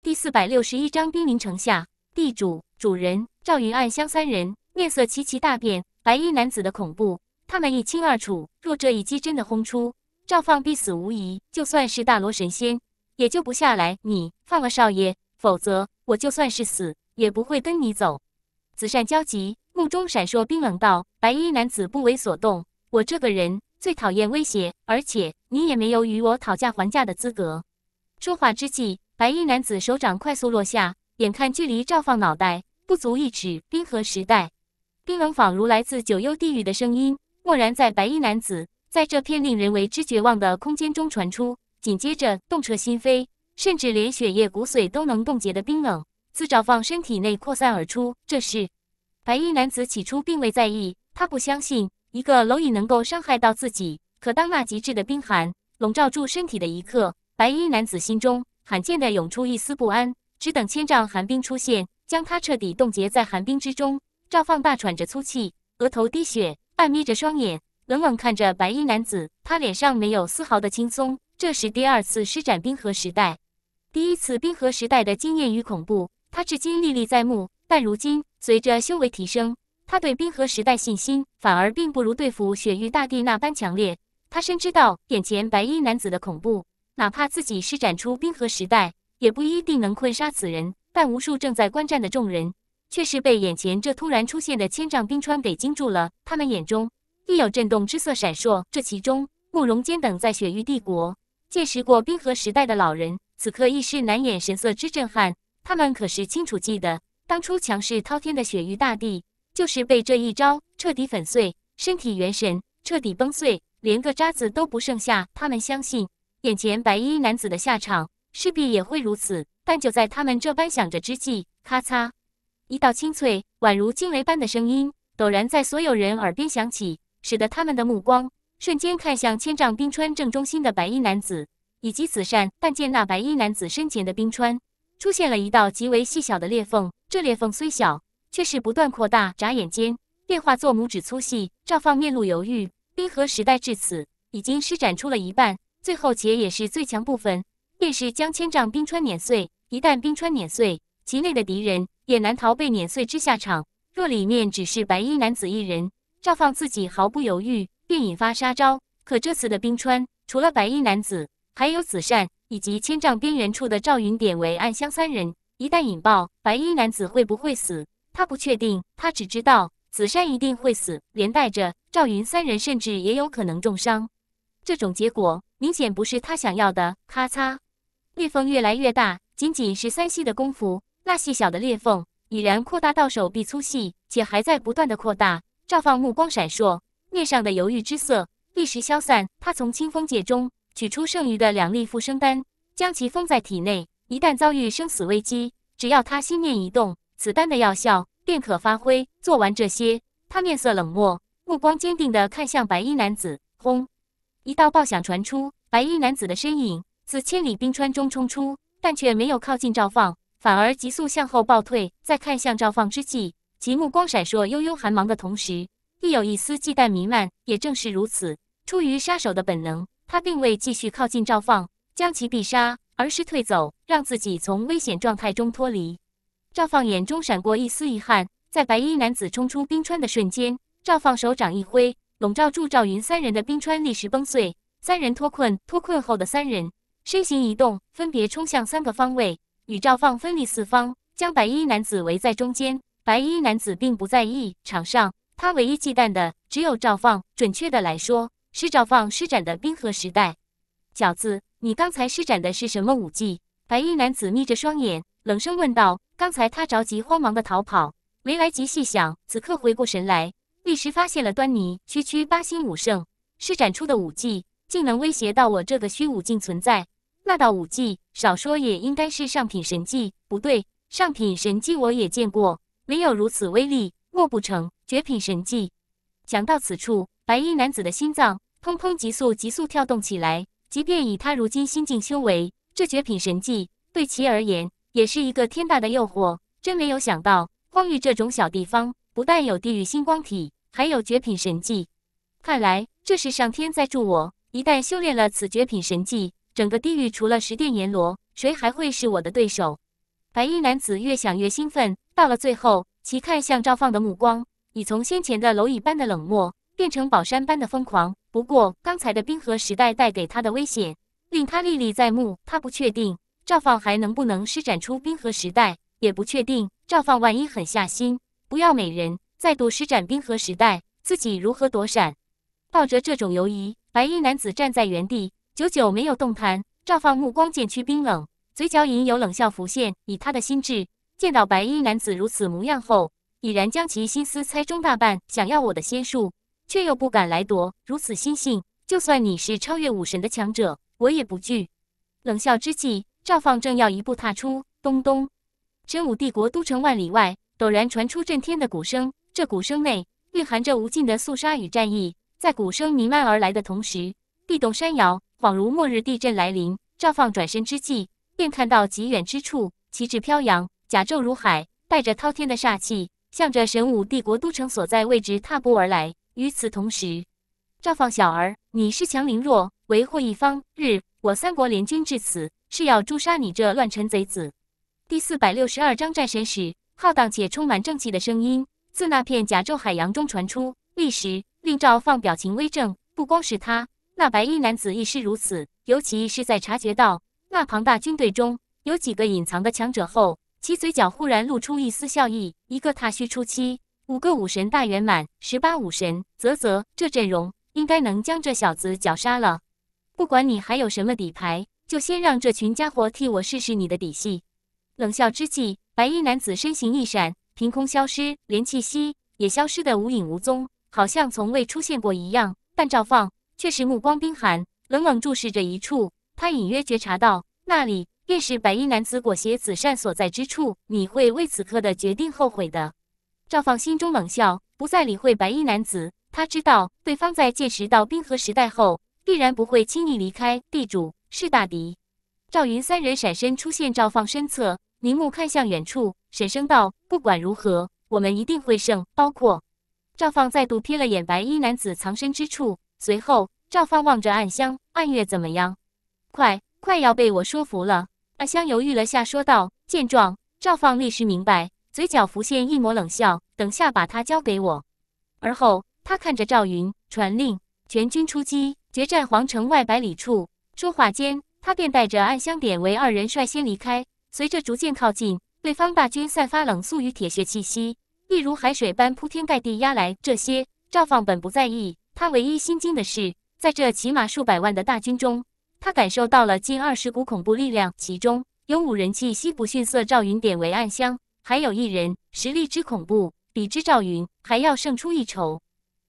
第四百六十一章兵临城下。地主、主人、赵云、暗香三人面色齐齐大变。白衣男子的恐怖，他们一清二楚。若这一击真的轰出，赵放必死无疑。就算是大罗神仙，也救不下来你。放了少爷，否则我就算是死，也不会跟你走。子善焦急，目中闪烁冰冷，道：“白衣男子不为所动。我这个人最讨厌威胁，而且你也没有与我讨价还价的资格。”说话之际。白衣男子手掌快速落下，眼看距离赵放脑袋不足一尺。冰河时代，冰冷仿如来自九幽地狱的声音，蓦然在白衣男子在这片令人为之绝望的空间中传出。紧接着，冻彻心扉，甚至连血液骨髓都能冻结的冰冷，自赵放身体内扩散而出。这时，白衣男子起初并未在意，他不相信一个蝼蚁能够伤害到自己。可当那极致的冰寒笼罩住身体的一刻，白衣男子心中。罕见的涌出一丝不安，只等千丈寒冰出现，将他彻底冻结在寒冰之中。赵放大喘着粗气，额头滴血，半眯着双眼，冷冷看着白衣男子。他脸上没有丝毫的轻松。这是第二次施展冰河时代，第一次冰河时代的惊艳与恐怖，他至今历历在目。但如今，随着修为提升，他对冰河时代信心反而并不如对付雪域大帝那般强烈。他深知道，眼前白衣男子的恐怖。哪怕自己施展出冰河时代，也不一定能困杀此人。但无数正在观战的众人，却是被眼前这突然出现的千丈冰川给惊住了。他们眼中亦有震动之色闪烁。这其中，慕容坚等在雪域帝国见识过冰河时代的老人，此刻亦是难掩神色之震撼。他们可是清楚记得，当初强势滔天的雪域大地，就是被这一招彻底粉碎，身体元神彻底崩碎，连个渣子都不剩下。他们相信。眼前白衣男子的下场势必也会如此，但就在他们这般想着之际，咔嚓，一道清脆、宛如惊雷般的声音陡然在所有人耳边响起，使得他们的目光瞬间看向千丈冰川正中心的白衣男子以及紫扇。但见那白衣男子身前的冰川出现了一道极为细小的裂缝，这裂缝虽小，却是不断扩大，眨眼间变化作拇指粗细。赵放面露犹豫，冰河时代至此已经施展出了一半。最后，且也是最强部分，便是将千丈冰川碾碎。一旦冰川碾碎，其内的敌人也难逃被碾碎之下场。若里面只是白衣男子一人，赵放自己毫不犹豫便引发杀招。可这次的冰川除了白衣男子，还有子善以及千丈边缘处的赵云、典韦、暗香三人。一旦引爆，白衣男子会不会死？他不确定。他只知道子善一定会死，连带着赵云三人，甚至也有可能重伤。这种结果。明显不是他想要的。咔嚓，裂缝越来越大。仅仅是三息的功夫，那细小的裂缝已然扩大到手臂粗细，且还在不断的扩大。赵放目光闪烁，面上的犹豫之色立时消散。他从清风界中取出剩余的两粒复生丹，将其封在体内。一旦遭遇生死危机，只要他心念一动，此丹的药效便可发挥。做完这些，他面色冷漠，目光坚定地看向白衣男子。轰！一道爆响传出，白衣男子的身影自千里冰川中冲出，但却没有靠近赵放，反而急速向后暴退。在看向赵放之际，其目光闪烁幽幽寒芒的同时，亦有一丝忌惮弥漫。也正是如此，出于杀手的本能，他并未继续靠近赵放，将其必杀，而是退走，让自己从危险状态中脱离。赵放眼中闪过一丝遗憾，在白衣男子冲出冰川的瞬间，赵放手掌一挥。笼罩住赵云三人的冰川立时崩碎，三人脱困。脱困后的三人身形一动，分别冲向三个方位，与赵放分立四方，将白衣男子围在中间。白衣男子并不在意，场上他唯一忌惮的只有赵放。准确的来说，是赵放施展的冰河时代。饺子，你刚才施展的是什么武技？白衣男子眯着双眼，冷声问道。刚才他着急慌忙的逃跑，没来及细想，此刻回过神来。玉时发现了端倪，区区八星武圣施展出的武技，竟能威胁到我这个虚武境存在？那道武技，少说也应该是上品神技。不对，上品神技我也见过，没有如此威力。莫不成绝品神技？想到此处，白衣男子的心脏砰砰急速急速跳动起来。即便以他如今心境修为，这绝品神技对其而言也是一个天大的诱惑。真没有想到，荒域这种小地方，不但有地狱星光体。还有绝品神技，看来这是上天在助我。一旦修炼了此绝品神技，整个地狱除了十殿阎罗，谁还会是我的对手？白衣男子越想越兴奋，到了最后，其看向赵放的目光已从先前的蝼蚁般的冷漠，变成宝山般的疯狂。不过，刚才的冰河时代带给他的危险，令他历历在目。他不确定赵放还能不能施展出冰河时代，也不确定赵放万一狠下心不要美人。再度施展冰河时代，自己如何躲闪？抱着这种犹疑，白衣男子站在原地，久久没有动弹。赵放目光渐趋冰冷，嘴角隐有冷笑浮现。以他的心智，见到白衣男子如此模样后，已然将其心思猜中大半。想要我的仙术，却又不敢来夺，如此心性，就算你是超越武神的强者，我也不惧。冷笑之际，赵放正要一步踏出，咚咚，真武帝国都城万里外，陡然传出震天的鼓声。这鼓声内蕴含着无尽的肃杀与战意，在鼓声弥漫而来的同时，地动山摇，恍如末日地震来临。赵放转身之际，便看到极远之处，旗帜飘扬，甲胄如海，带着滔天的煞气，向着神武帝国都城所在位置踏步而来。与此同时，赵放小儿，你恃强凌弱，为祸一方，日我三国联军至此，是要诛杀你这乱臣贼子。第四百六十二章战神使，浩荡且充满正气的声音。自那片甲胄海洋中传出，立时令赵放表情微怔。不光是他，那白衣男子亦是如此。尤其是在察觉到那庞大军队中有几个隐藏的强者后，其嘴角忽然露出一丝笑意。一个踏虚初期，五个武神大圆满，十八武神，啧啧，这阵容应该能将这小子绞杀了。不管你还有什么底牌，就先让这群家伙替我试试你的底细。冷笑之际，白衣男子身形一闪。凭空消失，连气息也消失的无影无踪，好像从未出现过一样。但赵放却是目光冰寒，冷冷注视着一处。他隐约觉察到，那里便是白衣男子裹挟子善所在之处。你会为此刻的决定后悔的。赵放心中冷笑，不再理会白衣男子。他知道，对方在见时到冰河时代后，必然不会轻易离开。地主是大敌。赵云三人闪身出现赵放身侧，凝目看向远处，沈声道。不管如何，我们一定会胜。包括赵放再度瞥了眼白衣男子藏身之处，随后赵放望着暗香，暗月怎么样？快，快要被我说服了。暗香犹豫了下，说道。见状，赵放立时明白，嘴角浮现一抹冷笑。等下把他交给我。而后他看着赵云，传令全军出击，决战皇城外百里处。说话间，他便带着暗香、典韦二人率先离开。随着逐渐靠近。对方大军散发冷肃与铁血气息，一如海水般铺天盖地压来。这些赵放本不在意，他唯一心惊的是，在这起码数百万的大军中，他感受到了近二十股恐怖力量，其中有五人气息不逊色赵云、典韦、暗香，还有一人实力之恐怖，比之赵云还要胜出一筹。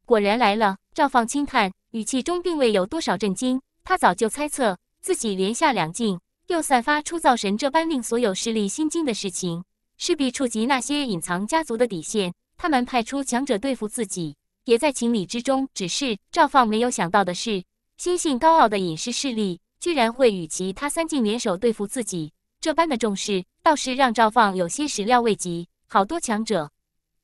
果然来了，赵放轻叹，语气中并未有多少震惊，他早就猜测自己连下两境。又散发出造神这般令所有势力心惊的事情，势必触及那些隐藏家族的底线。他们派出强者对付自己，也在情理之中。只是赵放没有想到的是，心性高傲的隐士势力居然会与其他三境联手对付自己。这般的重视，倒是让赵放有些始料未及。好多强者，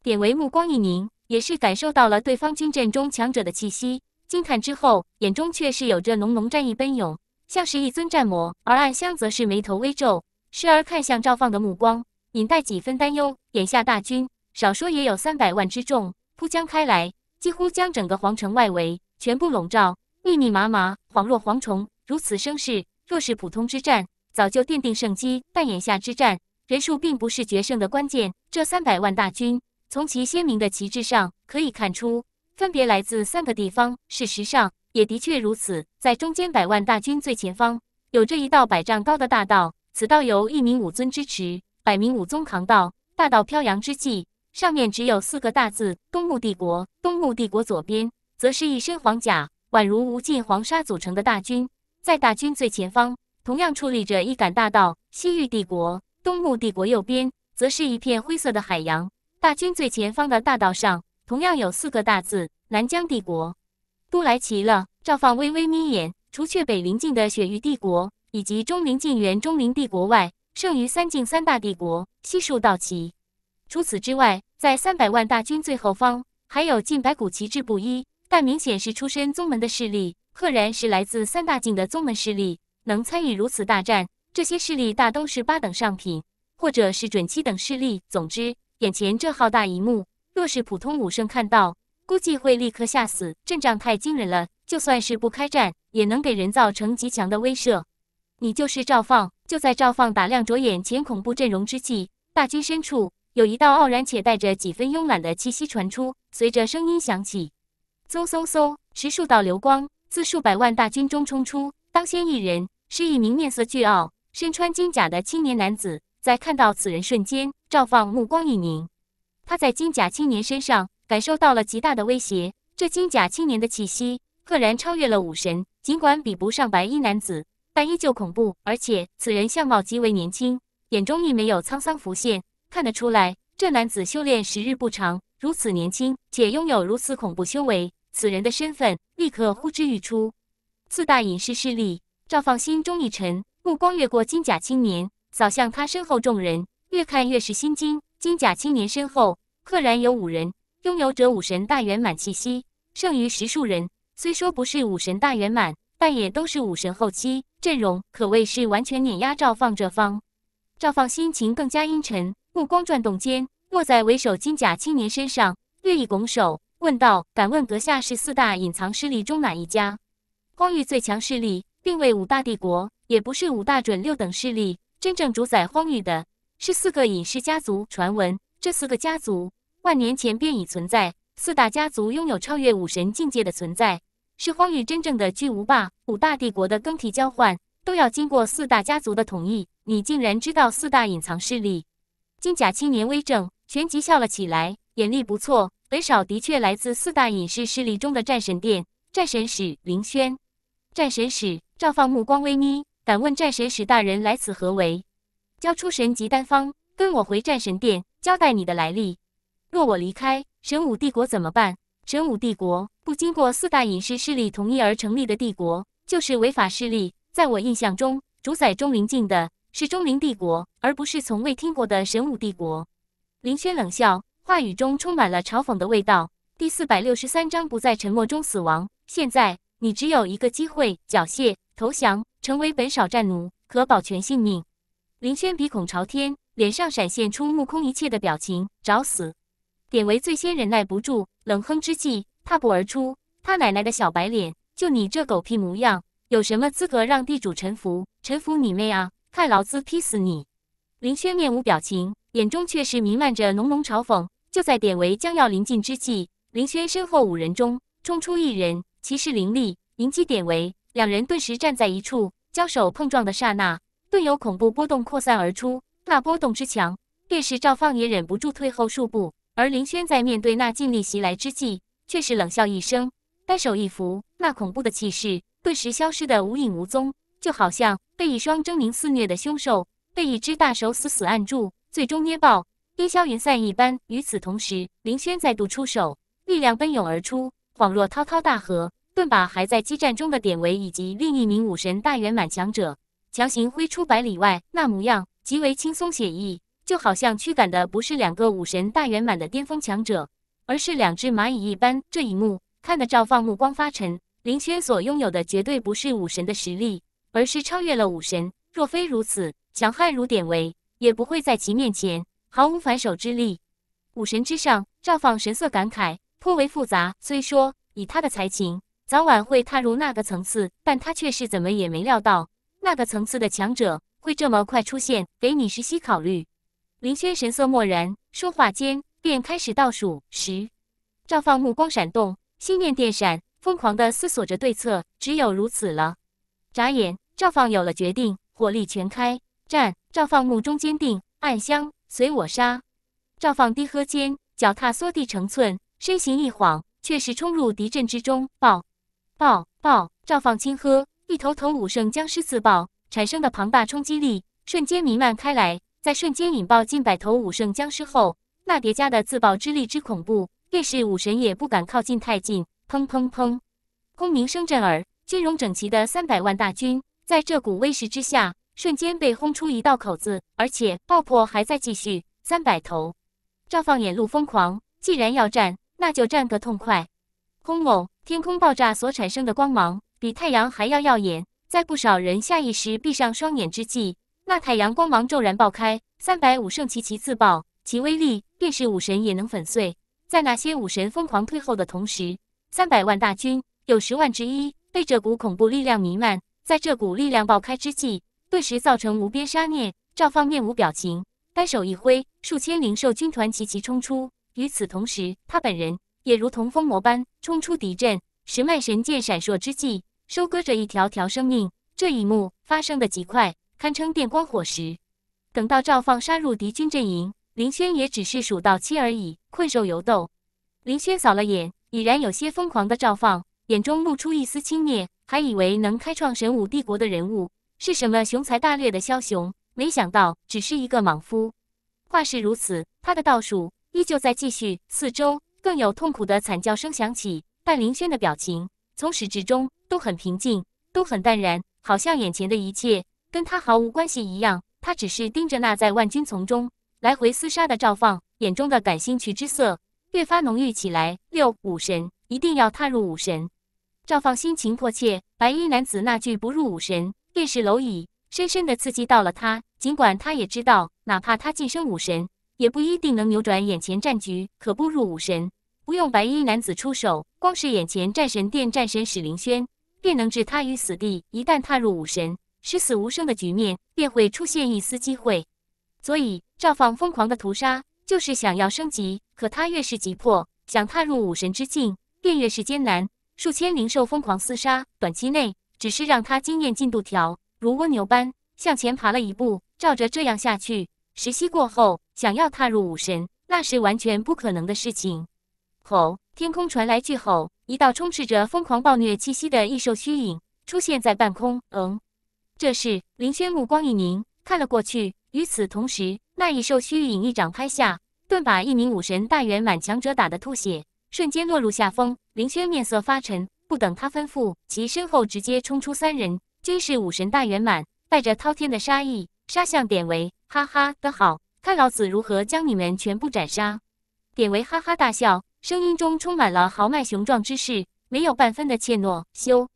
典韦目光一凝，也是感受到了对方军阵中强者的气息。惊叹之后，眼中却是有着浓浓战意奔涌。像是一尊战魔，而暗香则是眉头微皱，时而看向赵放的目光，隐带几分担忧。眼下大军少说也有三百万之众，铺将开来，几乎将整个皇城外围全部笼罩，密密麻麻，恍若蝗虫。如此声势，若是普通之战，早就奠定胜机。但眼下之战，人数并不是决胜的关键。这三百万大军，从其鲜明的旗帜上可以看出，分别来自三个地方。事实上，也的确如此，在中间百万大军最前方，有着一道百丈高的大道，此道由一名武尊支持，百名武宗扛道。大道飘扬之际，上面只有四个大字：东牧帝国。东牧帝国左边，则是一身黄甲，宛如无尽黄沙组成的大军。在大军最前方，同样矗立着一杆大道：西域帝国。东牧帝国右边，则是一片灰色的海洋。大军最前方的大道上，同样有四个大字：南疆帝国。都来齐了。赵放微微眯眼，除却北灵境的雪域帝国以及中灵境原中灵帝国外，剩余三境三大帝国悉数到齐。除此之外，在三百万大军最后方，还有近百股旗帜不一，但明显是出身宗门的势力，赫然是来自三大境的宗门势力。能参与如此大战，这些势力大都是八等上品，或者是准七等势力。总之，眼前这浩大一幕，若是普通武圣看到，估计会立刻吓死，阵仗太惊人了。就算是不开战，也能给人造成极强的威慑。你就是赵放，就在赵放打量着眼前恐怖阵容之际，大军深处有一道傲然且带着几分慵懒的气息传出。随着声音响起，嗖嗖嗖，十数道流光自数百万大军中冲出。当先一人是一名面色巨傲、身穿金甲的青年男子。在看到此人瞬间，赵放目光一凝，他在金甲青年身上。感受到了极大的威胁，这金甲青年的气息赫然超越了武神，尽管比不上白衣男子，但依旧恐怖。而且此人相貌极为年轻，眼中亦没有沧桑浮现，看得出来这男子修炼时日不长。如此年轻且拥有如此恐怖修为，此人的身份立刻呼之欲出。四大隐世势力，赵放心中一沉，目光越过金甲青年，扫向他身后众人，越看越是心惊。金甲青年身后赫然有五人。拥有者武神大圆满气息，剩余十数人虽说不是武神大圆满，但也都是武神后期，阵容可谓是完全碾压赵放这方。赵放心情更加阴沉，目光转动间落在为首金甲青年身上，略一拱手问道：“敢问阁下是四大隐藏势力中哪一家？荒域最强势力，并未五大帝国，也不是五大准六等势力，真正主宰荒域的是四个隐士家族。传闻这四个家族……”万年前便已存在，四大家族拥有超越武神境界的存在，是荒域真正的巨无霸。五大帝国的更替交换都要经过四大家族的同意。你竟然知道四大隐藏势力？金甲青年微怔，旋即笑了起来。眼力不错，北少的确来自四大隐世势力中的战神殿。战神使林轩，战神使赵放目光微眯，敢问战神使大人来此何为？交出神级丹方，跟我回战神殿，交代你的来历。若我离开神武帝国怎么办？神武帝国不经过四大隐士势力同意而成立的帝国就是违法势力。在我印象中，主宰钟灵境的是钟灵帝国，而不是从未听过的神武帝国。林轩冷笑，话语中充满了嘲讽的味道。第四百六十三章：不在沉默中死亡。现在你只有一个机会：缴械、投降，成为本少战奴，可保全性命。林轩鼻孔朝天，脸上闪现出目空一切的表情，找死！典韦最先忍耐不住，冷哼之际，踏步而出。他奶奶的小白脸，就你这狗屁模样，有什么资格让地主臣服？臣服你妹啊！看老子劈死你！林轩面无表情，眼中却是弥漫着浓浓嘲讽。就在典韦将要临近之际，林轩身后五人中冲出一人，骑士凌厉迎击典韦。两人顿时站在一处，交手碰撞的刹那，顿有恐怖波动扩散而出。那波动之强，便是赵放也忍不住退后数步。而林轩在面对那劲力袭来之际，却是冷笑一声，单手一扶，那恐怖的气势顿时消失得无影无踪，就好像被一双狰狞肆虐的凶兽，被一只大手死死按住，最终捏爆、烟消云散一般。与此同时，林轩再度出手，力量奔涌而出，恍若滔滔大河，顿把还在激战中的典韦以及另一名武神大圆满强者，强行挥出百里外，那模样极为轻松写意。就好像驱赶的不是两个武神大圆满的巅峰强者，而是两只蚂蚁一般。这一幕看得赵放目光发沉。林轩所拥有的绝对不是武神的实力，而是超越了武神。若非如此，强悍如典韦也不会在其面前毫无反手之力。武神之上，赵放神色感慨，颇为复杂。虽说以他的才情，早晚会踏入那个层次，但他却是怎么也没料到，那个层次的强者会这么快出现。给你时息考虑。林轩神色漠然，说话间便开始倒数十。赵放目光闪动，心念电闪，疯狂的思索着对策，只有如此了。眨眼，赵放有了决定，火力全开，战！赵放目中坚定，暗香随我杀！赵放低喝间，脚踏缩地成寸，身形一晃，却是冲入敌阵之中。爆！爆！爆！赵放轻喝，一头头武圣僵尸自爆，产生的庞大冲击力瞬间弥漫开来。在瞬间引爆近百头武圣僵尸后，那叠加的自爆之力之恐怖，便是武神也不敢靠近太近。砰砰砰，轰鸣声震耳，军容整齐的三百万大军，在这股威势之下，瞬间被轰出一道口子，而且爆破还在继续。三百头，赵放眼露疯狂，既然要战，那就战个痛快。轰隆，天空爆炸所产生的光芒，比太阳还要耀眼，在不少人下意识闭上双眼之际。那太阳光芒骤然爆开，三百武圣齐齐自爆，其威力便是武神也能粉碎。在那些武神疯狂退后的同时，三百万大军有十万之一被这股恐怖力量弥漫。在这股力量爆开之际，顿时造成无边杀孽。赵方面无表情，单手一挥，数千灵兽军团齐齐冲出。与此同时，他本人也如同疯魔般冲出敌阵，十脉神剑闪烁之际，收割着一条条生命。这一幕发生的极快。堪称电光火石。等到赵放杀入敌军阵营，林轩也只是数到七而已。困兽犹斗，林轩扫了眼已然有些疯狂的赵放，眼中露出一丝轻蔑。还以为能开创神武帝国的人物是什么雄才大略的枭雄，没想到只是一个莽夫。话是如此，他的倒数依旧在继续。四周更有痛苦的惨叫声响起，但林轩的表情从始至终都很平静，都很淡然，好像眼前的一切。跟他毫无关系一样，他只是盯着那在万军丛中来回厮杀的赵放，眼中的感兴趣之色越发浓郁起来。六武神一定要踏入武神，赵放心情迫切。白衣男子那句“不入武神便是蝼蚁”，深深的刺激到了他。尽管他也知道，哪怕他晋升武神，也不一定能扭转眼前战局。可步入武神，不用白衣男子出手，光是眼前战神殿战神史凌轩，便能置他于死地。一旦踏入武神，十死无生的局面便会出现一丝机会，所以赵放疯狂的屠杀就是想要升级。可他越是急迫，想踏入武神之境便越是艰难。数千灵兽疯狂厮杀，短期内只是让他经验进度条如蜗牛般向前爬了一步。照着这样下去，十息过后想要踏入武神，那是完全不可能的事情。吼！天空传来巨吼，一道充斥着疯狂暴虐气息的异兽虚影出现在半空。嗯。这时，林轩目光一凝，看了过去。与此同时，那一兽虚影一掌拍下，顿把一名武神大圆满强者打得吐血，瞬间落入下风。林轩面色发沉，不等他吩咐，其身后直接冲出三人，均是武神大圆满，带着滔天的杀意，杀向典韦。哈哈的好，看老子如何将你们全部斩杀！典韦哈哈大笑，声音中充满了豪迈雄壮之势，没有半分的怯懦。修，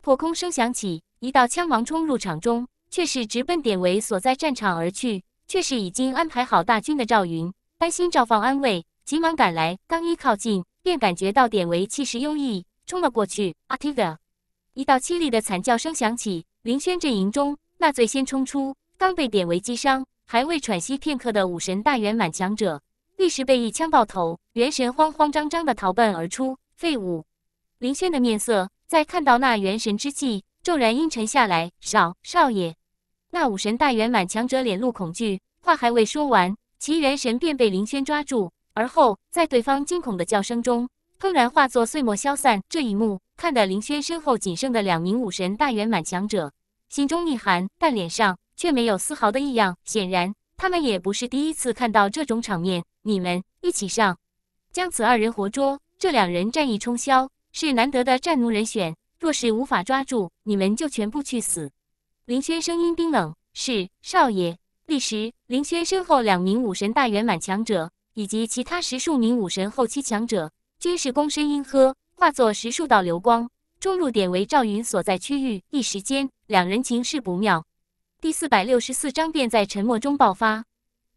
破空声响起。一道枪芒冲入场中，却是直奔典韦所在战场而去。却是已经安排好大军的赵云，担心赵放安危，急忙赶来。刚一靠近，便感觉到典韦气势优异，冲了过去。阿提哥，一道凄厉的惨叫声响起。林轩阵营中，那最先冲出，刚被典韦击伤，还未喘息片刻的武神大圆满强者，立时被一枪爆头，元神慌慌张张的逃奔而出。废物！林轩的面色在看到那元神之际。骤然阴沉下来，少少爷，那武神大圆满强者脸露恐惧，话还未说完，其元神便被林轩抓住，而后在对方惊恐的叫声中，砰然化作碎末消散。这一幕看得林轩身后仅剩的两名武神大圆满强者心中一寒，但脸上却没有丝毫的异样，显然他们也不是第一次看到这种场面。你们一起上，将此二人活捉。这两人战意冲霄，是难得的战奴人选。若是无法抓住，你们就全部去死！林轩声音冰冷：“是，少爷。”立时，林轩身后两名武神大圆满强者以及其他十数名武神后期强者，均是躬身应喝，化作十数道流光，中入典韦、赵云所在区域。一时间，两人情势不妙。第四百六十四章便在沉默中爆发。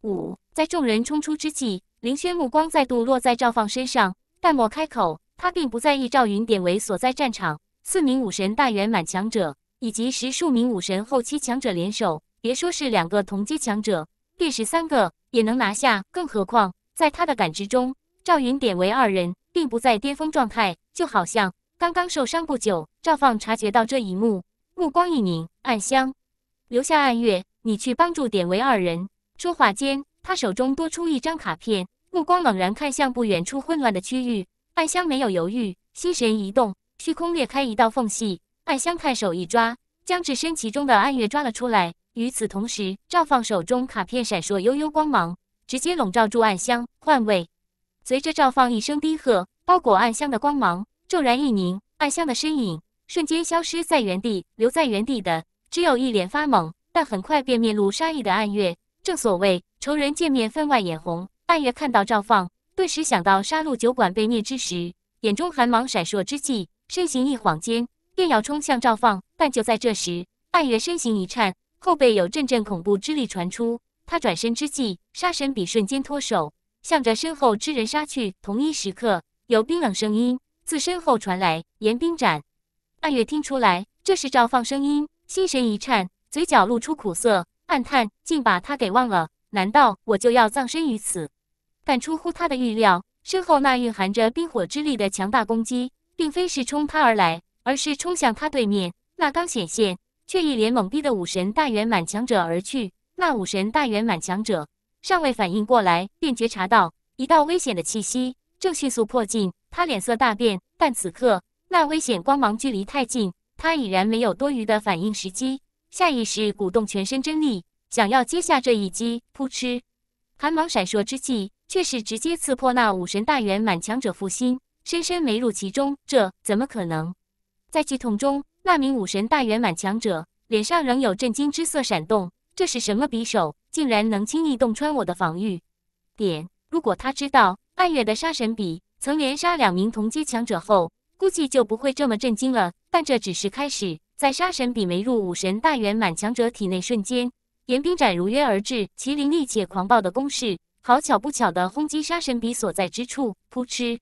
五，在众人冲出之际，林轩目光再度落在赵放身上，淡漠开口：“他并不在意赵云、典韦所在战场。”四名武神大圆满强者以及十数名武神后期强者联手，别说是两个同阶强者，便是三个也能拿下。更何况在他的感知中，赵云、典韦二人并不在巅峰状态，就好像刚刚受伤不久。赵放察觉到这一幕，目光一凝，暗香留下暗月，你去帮助典韦二人。说话间，他手中多出一张卡片，目光猛然看向不远处混乱的区域。暗香没有犹豫，心神一动。虚空裂开一道缝隙，暗香探手一抓，将置身其中的暗月抓了出来。与此同时，赵放手中卡片闪烁悠悠光芒，直接笼罩住暗香。换位，随着赵放一声低喝，包裹暗香的光芒骤然一凝，暗香的身影瞬间消失在原地。留在原地的只有一脸发懵，但很快便面露杀意的暗月。正所谓仇人见面分外眼红，暗月看到赵放，顿时想到杀戮酒馆被灭之时，眼中寒芒闪烁之际。身形一晃间，便要冲向赵放，但就在这时，暗月身形一颤，后背有阵阵恐怖之力传出。他转身之际，杀神笔瞬间脱手，向着身后之人杀去。同一时刻，有冰冷声音自身后传来：“严冰斩！”暗月听出来，这是赵放声音，心神一颤，嘴角露出苦涩，暗叹：竟把他给忘了！难道我就要葬身于此？但出乎他的预料，身后那蕴含着冰火之力的强大攻击。并非是冲他而来，而是冲向他对面那刚显现却一脸懵逼的武神大圆满强者而去。那武神大圆满强者尚未反应过来，便觉察到一道危险的气息正迅速迫近，他脸色大变。但此刻那危险光芒距离太近，他已然没有多余的反应时机，下意识鼓动全身真力，想要接下这一击。扑哧，寒芒闪烁之际，却是直接刺破那武神大圆满强者腹心。深深没入其中，这怎么可能？在剧痛中，那名武神大圆满强者脸上仍有震惊之色闪动。这是什么匕首，竟然能轻易洞穿我的防御？点，如果他知道暗月的杀神笔曾连杀两名同阶强者后，估计就不会这么震惊了。但这只是开始，在杀神笔没入武神大圆满强者体内瞬间，严冰斩如约而至，其凌厉且狂暴的攻势，好巧不巧地轰击杀神笔所在之处，扑哧。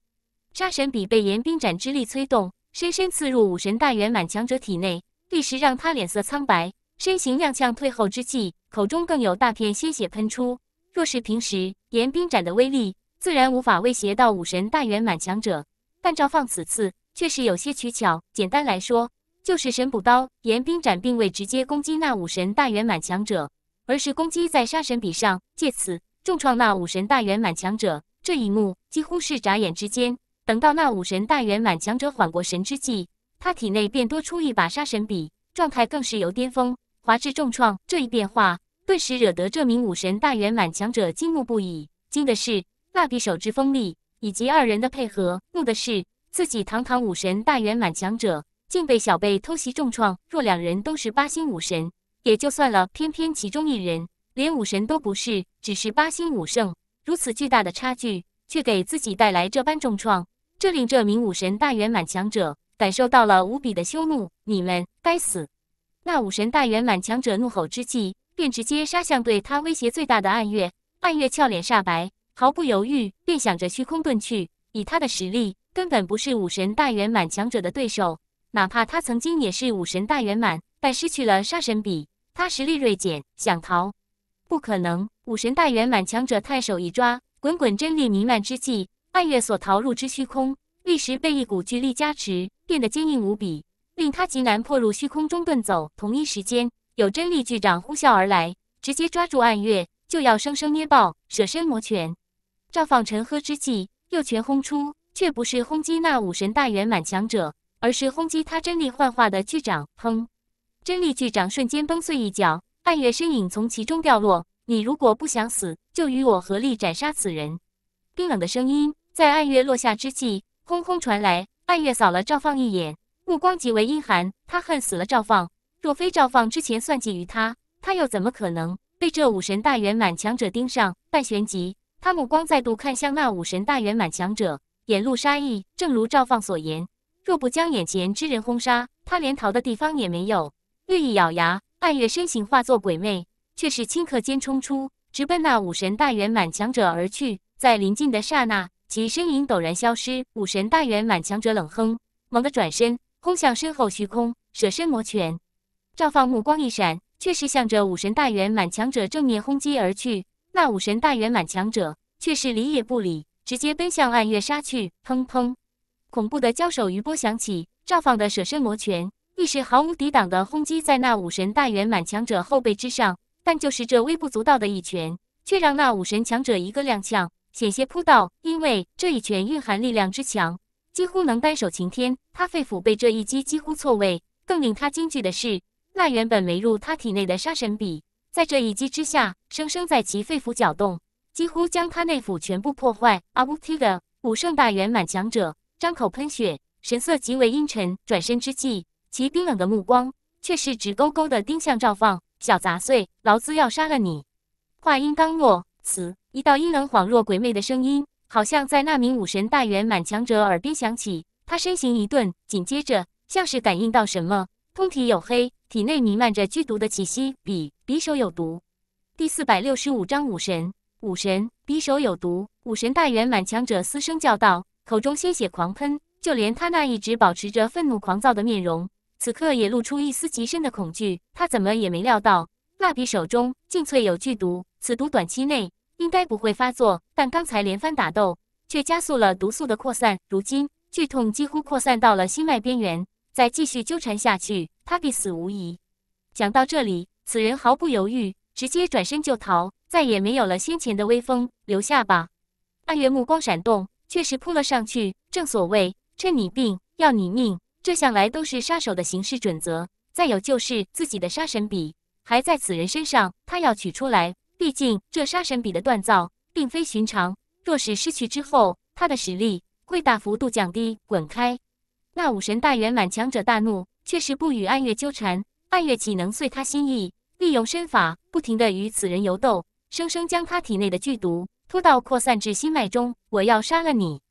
杀神笔被严冰斩之力催动，深深刺入武神大圆满强者体内，立时让他脸色苍白，身形踉跄退后之际，口中更有大片鲜血喷出。若是平时，严冰斩的威力自然无法威胁到武神大圆满强者，但赵放此次却是有些取巧。简单来说，就是神补刀。严冰斩并未直接攻击那武神大圆满强者，而是攻击在杀神笔上，借此重创那武神大圆满强者。这一幕几乎是眨眼之间。等到那武神大圆满强者缓过神之际，他体内便多出一把杀神笔，状态更是由巅峰滑至重创。这一变化顿时惹得这名武神大圆满强者惊怒不已。惊的是那匕首之锋利，以及二人的配合；怒的是自己堂堂武神大圆满强者，竟被小辈偷袭重创。若两人都是八星武神，也就算了，偏偏其中一人连武神都不是，只是八星武圣，如此巨大的差距，却给自己带来这般重创。这令这名武神大圆满强者感受到了无比的羞怒！你们该死！那武神大圆满强者怒吼之际，便直接杀向对他威胁最大的暗月。暗月俏脸煞白，毫不犹豫便想着虚空遁去。以他的实力，根本不是武神大圆满强者的对手。哪怕他曾经也是武神大圆满，但失去了杀神笔，他实力锐减，想逃不可能。武神大圆满强者探手一抓，滚滚真力弥漫之际。暗月所逃入之虚空，立时被一股巨力加持，变得坚硬无比，令他极难破入虚空中遁走。同一时间，有真力巨掌呼啸而来，直接抓住暗月，就要生生捏爆。舍身魔拳，赵放沉喝之际，右拳轰出，却不是轰击那武神大圆满强者，而是轰击他真力幻化的巨掌。砰！真力巨掌瞬间崩碎一角，暗月身影从其中掉落。你如果不想死，就与我合力斩杀此人。冰冷的声音。在暗月落下之际，轰轰传来。暗月扫了赵放一眼，目光极为阴寒。他恨死了赵放，若非赵放之前算计于他，他又怎么可能被这武神大圆满强者盯上？但旋即，他目光再度看向那武神大圆满强者，眼露杀意。正如赵放所言，若不将眼前之人轰杀，他连逃的地方也没有。略一咬牙，暗月身形化作鬼魅，却是顷刻间冲出，直奔那武神大圆满强者而去。在临近的刹那，其身影陡然消失，武神大圆满强者冷哼，猛地转身，轰向身后虚空，舍身魔拳。赵放目光一闪，却是向着武神大圆满强者正面轰击而去。那武神大圆满强者却是理也不理，直接奔向暗月杀去。砰砰，恐怖的交手余波响起，赵放的舍身魔拳亦是毫无抵挡的轰击在那武神大圆满强者后背之上。但就是这微不足道的一拳，却让那武神强者一个踉跄。险些扑倒，因为这一拳蕴含力量之强，几乎能单手擎天。他肺腑被这一击几乎错位。更令他惊惧的是，那原本没入他体内的杀神笔，在这一击之下，生生在其肺腑搅动，几乎将他内腑全部破坏。阿布提的武圣大圆满强者，张口喷血，神色极为阴沉。转身之际，其冰冷的目光却是直勾勾的盯向赵放。小杂碎，劳资要杀了你！话音刚落，死。一道阴冷、恍若鬼魅的声音，好像在那名武神大圆满强者耳边响起。他身形一顿，紧接着像是感应到什么。通体黝黑，体内弥漫着剧毒的气息。比匕首有毒。第四百六十五章武神，武神，匕首有毒！武神大圆满强者嘶声叫道，口中鲜血狂喷，就连他那一直保持着愤怒狂躁的面容，此刻也露出一丝极深的恐惧。他怎么也没料到，蜡笔手中竟淬有剧毒，此毒短期内。应该不会发作，但刚才连番打斗却加速了毒素的扩散。如今剧痛几乎扩散到了心脉边缘，再继续纠缠下去，他必死无疑。讲到这里，此人毫不犹豫，直接转身就逃，再也没有了先前的威风。留下吧！暗月目光闪动，确实扑了上去。正所谓趁你病要你命，这向来都是杀手的行事准则。再有就是自己的杀神笔还在此人身上，他要取出来。毕竟这杀神笔的锻造并非寻常，若是失去之后，他的实力会大幅度降低。滚开！那武神大圆满强者大怒，却是不与暗月纠缠。暗月岂能遂他心意？利用身法，不停地与此人游斗，生生将他体内的剧毒拖到扩散至心脉中。我要杀了你！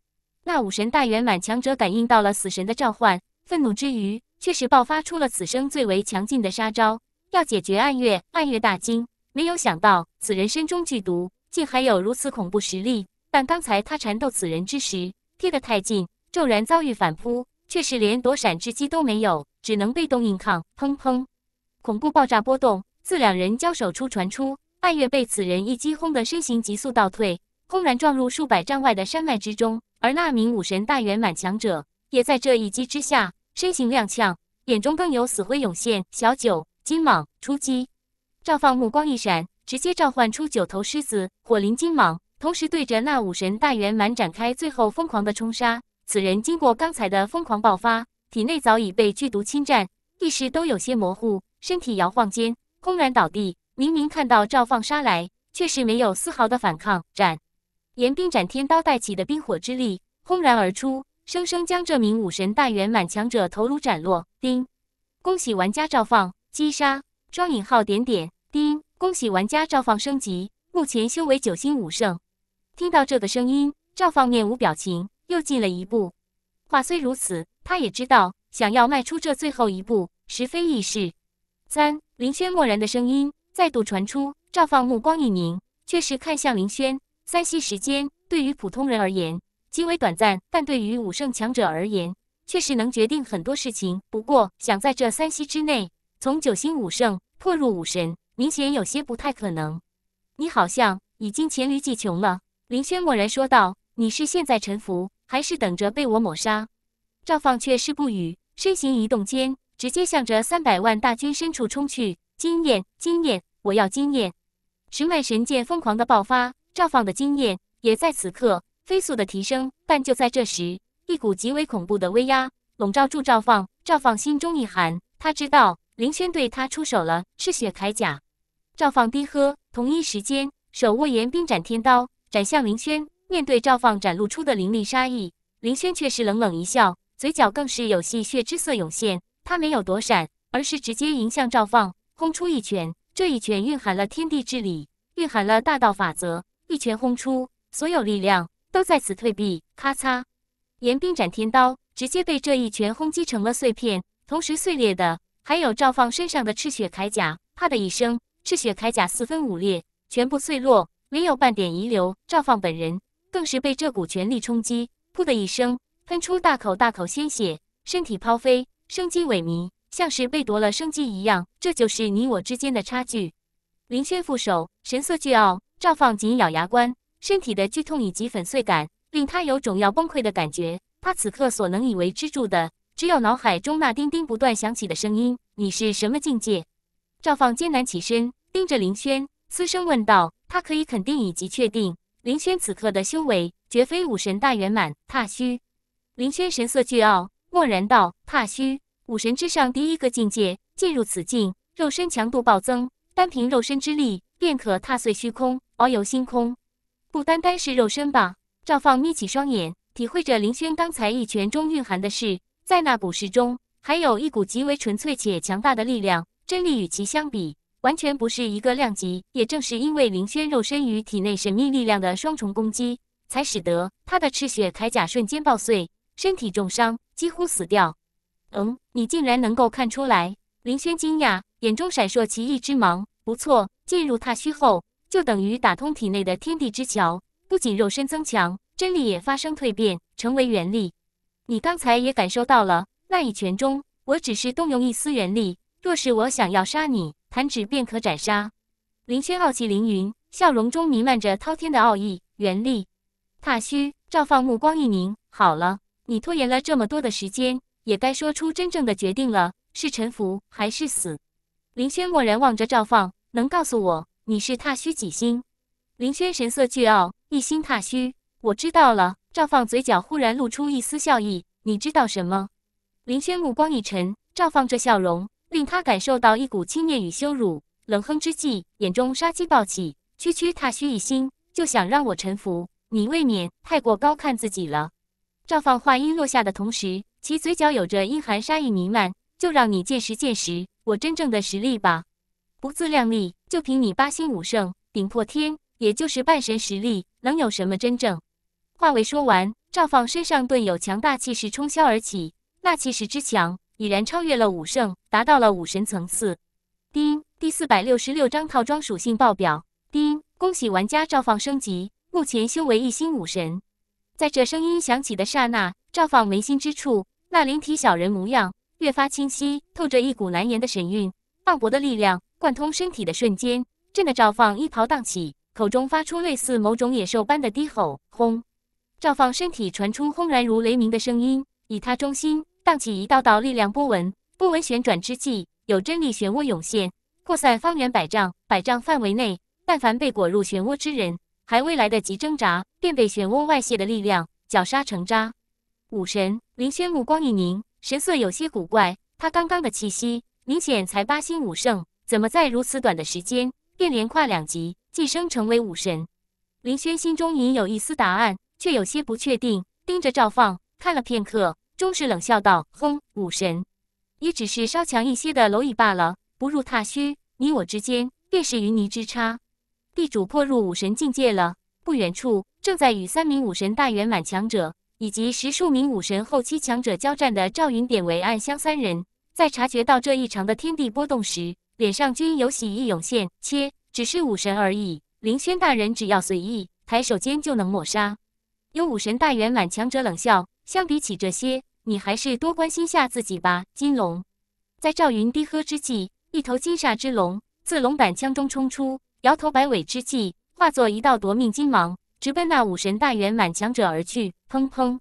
那武神大圆满强者感应到了死神的召唤，愤怒之余，却是爆发出了此生最为强劲的杀招，要解决暗月。暗月大惊。没有想到，此人身中剧毒，竟还有如此恐怖实力。但刚才他缠斗此人之时，贴得太近，骤然遭遇反扑，却是连躲闪之机都没有，只能被动硬抗。砰砰，恐怖爆炸波动自两人交手处传出，半月被此人一击轰得身形急速倒退，轰然撞入数百丈外的山脉之中。而那名武神大圆满强者也在这一击之下，身形踉跄，眼中更有死灰涌现。小九金蟒出击。赵放目光一闪，直接召唤出九头狮子、火灵金蟒，同时对着那武神大圆满展开最后疯狂的冲杀。此人经过刚才的疯狂爆发，体内早已被剧毒侵占，意识都有些模糊，身体摇晃间轰然倒地。明明看到赵放杀来，却是没有丝毫的反抗。斩严冰斩天刀带起的冰火之力轰然而出，生生将这名武神大圆满强者头颅斩落。丁，恭喜玩家赵放击杀。双引号点点叮！恭喜玩家赵放升级，目前修为九星武圣。听到这个声音，赵放面无表情，又进了一步。话虽如此，他也知道想要迈出这最后一步实非易事。三林轩漠然的声音再度传出，赵放目光一凝，却是看向林轩。三息时间对于普通人而言极为短暂，但对于武圣强者而言却是能决定很多事情。不过想在这三息之内从九星武圣。破入武神，明显有些不太可能。你好像已经黔驴技穷了。”林轩默然说道，“你是现在臣服，还是等着被我抹杀？”赵放却是不语，身形移动间，直接向着三百万大军深处冲去。经验，经验，我要经验！十脉神剑疯狂的爆发，赵放的经验也在此刻飞速的提升。但就在这时，一股极为恐怖的威压笼罩住赵放，赵放心中一寒，他知道。林轩对他出手了，赤血铠甲，赵放低喝，同一时间，手握炎冰斩天刀，斩向林轩。面对赵放展露出的凌厉杀意，林轩却是冷冷一笑，嘴角更是有戏谑之色涌现。他没有躲闪，而是直接迎向赵放，轰出一拳。这一拳蕴含了天地之理，蕴含了大道法则。一拳轰出，所有力量都在此退避。咔嚓，炎冰斩天刀直接被这一拳轰击成了碎片，同时碎裂的。还有赵放身上的赤血铠甲，啪的一声，赤血铠甲四分五裂，全部碎落，没有半点遗留。赵放本人更是被这股权力冲击，噗的一声，喷出大口大口鲜血，身体抛飞，生机萎靡，像是被夺了生机一样。这就是你我之间的差距。林轩负手，神色倨傲。赵放紧咬牙关，身体的剧痛以及粉碎感，令他有种要崩溃的感觉。他此刻所能以为支柱的。只有脑海中那叮叮不断响起的声音。你是什么境界？赵放艰难起身，盯着林轩，嘶声问道。他可以肯定以及确定，林轩此刻的修为绝非武神大圆满。踏虚。林轩神色倨傲，默然道：“踏虚，武神之上第一个境界。进入此境，肉身强度暴增，单凭肉身之力便可踏碎虚空，遨游星空。不单单是肉身吧？”赵放眯起双眼，体会着林轩刚才一拳中蕴含的是。在那股势中，还有一股极为纯粹且强大的力量，真力与其相比，完全不是一个量级。也正是因为林轩肉身与体内神秘力量的双重攻击，才使得他的赤血铠甲瞬间爆碎，身体重伤，几乎死掉。嗯，你竟然能够看出来？林轩惊讶，眼中闪烁奇异之芒。不错，进入踏虚后，就等于打通体内的天地之桥，不仅肉身增强，真力也发生蜕变，成为元力。你刚才也感受到了那一拳中，我只是动用一丝元力。若是我想要杀你，弹指便可斩杀。林轩傲气凌云，笑容中弥漫着滔天的傲意。元力，踏虚。赵放目光一凝。好了，你拖延了这么多的时间，也该说出真正的决定了，是臣服还是死？林轩默然望着赵放，能告诉我你是踏虚几星？林轩神色倨傲，一心踏虚。我知道了。赵放嘴角忽然露出一丝笑意，你知道什么？林轩目光一沉，赵放这笑容令他感受到一股轻蔑与羞辱，冷哼之际，眼中杀机暴起。区区踏虚一心，就想让我臣服，你未免太过高看自己了。赵放话音落下的同时，其嘴角有着阴寒杀意弥漫。就让你见识见识我真正的实力吧！不自量力，就凭你八星武圣顶破天，也就是半神实力，能有什么真正？话未说完，赵放身上顿有强大气势冲霄而起，那气势之强已然超越了武圣，达到了武神层次。丁第四百六十六章套装属性爆表。丁，恭喜玩家赵放升级，目前修为一星武神。在这声音响起的刹那，赵放眉心之处那灵体小人模样越发清晰，透着一股难言的神韵。磅礴的力量贯通身体的瞬间，震得赵放衣袍荡起，口中发出类似某种野兽般的低吼。轰！赵放身体传出轰然如雷鸣的声音，以他中心荡起一道道力量波纹，波纹旋转之际，有真力漩涡涌现，扩散方圆百丈。百丈范围内，但凡被裹入漩涡之人，还未来得及挣扎，便被漩涡外泄的力量绞杀成渣。武神林轩目光一凝，神色有些古怪。他刚刚的气息明显才八星武圣，怎么在如此短的时间便连跨两级，晋升成为武神？林轩心中隐有一丝答案。却有些不确定，盯着赵放看了片刻，终是冷笑道：“哼，武神，也只是稍强一些的蝼蚁罢了。不入踏虚，你我之间便是云泥之差。地主破入武神境界了。不远处正在与三名武神大圆满强者以及十数名武神后期强者交战的赵云、典韦、暗香三人，在察觉到这一场的天地波动时，脸上均有喜意涌现。切，只是武神而已，凌轩大人只要随意抬手间就能抹杀。”有武神大圆满强者冷笑：“相比起这些，你还是多关心下自己吧。”金龙，在赵云低喝之际，一头金煞之龙自龙板枪中冲出，摇头摆尾之际，化作一道夺命金芒，直奔那武神大圆满强者而去。砰砰！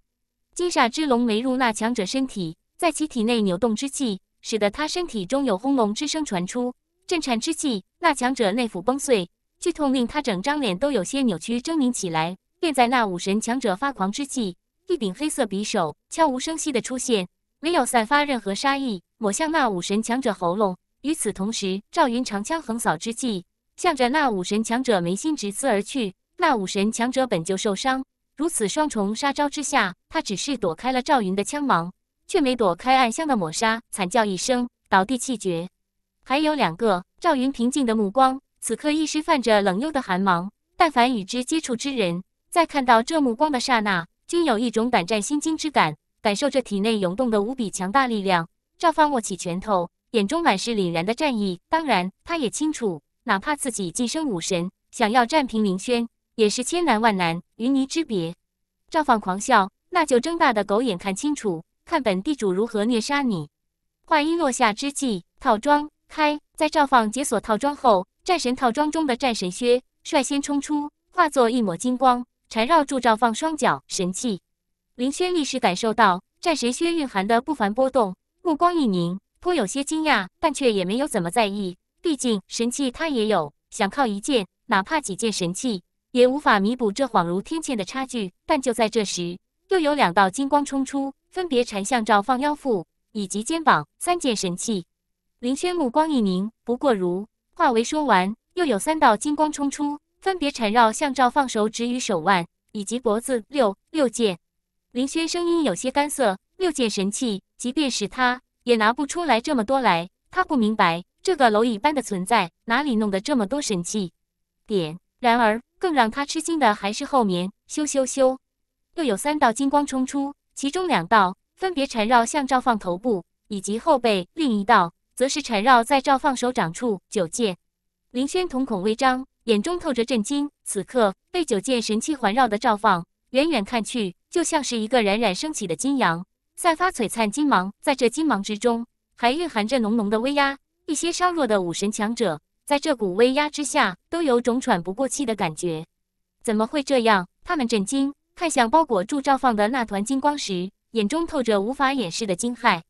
金煞之龙没入那强者身体，在其体内扭动之际，使得他身体中有轰隆之声传出，震颤之际，那强者内腑崩碎，剧痛令他整张脸都有些扭曲狰狞起来。便在那武神强者发狂之际，一柄黑色匕首悄无声息的出现，没有散发任何杀意，抹向那武神强者喉咙。与此同时，赵云长枪横扫之际，向着那武神强者眉心直刺而去。那武神强者本就受伤，如此双重杀招之下，他只是躲开了赵云的枪芒，却没躲开暗香的抹杀，惨叫一声，倒地气绝。还有两个，赵云平静的目光，此刻亦是泛着冷幽的寒芒，但凡与之接触之人。在看到这目光的刹那，均有一种胆战心惊之感，感受着体内涌动的无比强大力量。赵放握起拳头，眼中满是凛然的战意。当然，他也清楚，哪怕自己晋升武神，想要战平凌轩，也是千难万难，云泥之别。赵放狂笑：“那就睁大的狗眼看清楚，看本地主如何虐杀你！”话音落下之际，套装开。在赵放解锁套装后，战神套装中的战神靴率先冲出，化作一抹金光。缠绕住赵放双脚神器，林轩立时感受到战神靴蕴含的不凡波动，目光一凝，颇有些惊讶，但却也没有怎么在意。毕竟神器他也有，想靠一件，哪怕几件神器，也无法弥补这恍如天堑的差距。但就在这时，又有两道金光冲出，分别缠向赵放腰腹以及肩膀三件神器。林轩目光一凝，不过如话未说完，又有三道金光冲出。分别缠绕向赵放手指与手腕，以及脖子。六六剑，林轩声音有些干涩。六剑神器，即便是他，也拿不出来这么多来。他不明白，这个蝼蚁般的存在，哪里弄的这么多神器？点。然而，更让他吃惊的还是后面。咻咻咻！又有三道金光冲出，其中两道分别缠绕向赵放头部以及后背，另一道则是缠绕在赵放手掌处。九剑，林轩瞳孔微张。眼中透着震惊。此刻被九件神器环绕的赵放，远远看去就像是一个冉冉升起的金阳，散发璀璨金芒。在这金芒之中，还蕴含着浓浓的威压。一些稍弱的武神强者，在这股威压之下，都有种喘不过气的感觉。怎么会这样？他们震惊看向包裹住赵放的那团金光时，眼中透着无法掩饰的惊骇。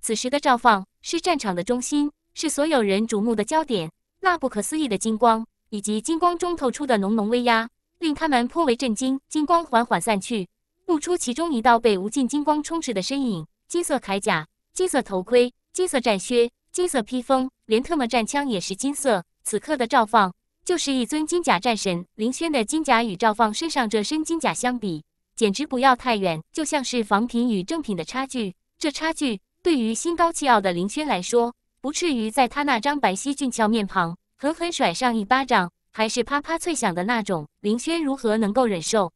此时的赵放是战场的中心，是所有人瞩目的焦点。那不可思议的金光。以及金光中透出的浓浓威压，令他们颇为震惊。金光缓缓散去，露出其中一道被无尽金光充斥的身影。金色铠甲、金色头盔、金色战靴、金色披风，连特么战枪也是金色。此刻的赵放就是一尊金甲战神。林轩的金甲与赵放身上这身金甲相比，简直不要太远，就像是仿品与正品的差距。这差距对于心高气傲的林轩来说，不至于在他那张白皙俊俏面庞。狠狠甩上一巴掌，还是啪啪脆响的那种。林轩如何能够忍受？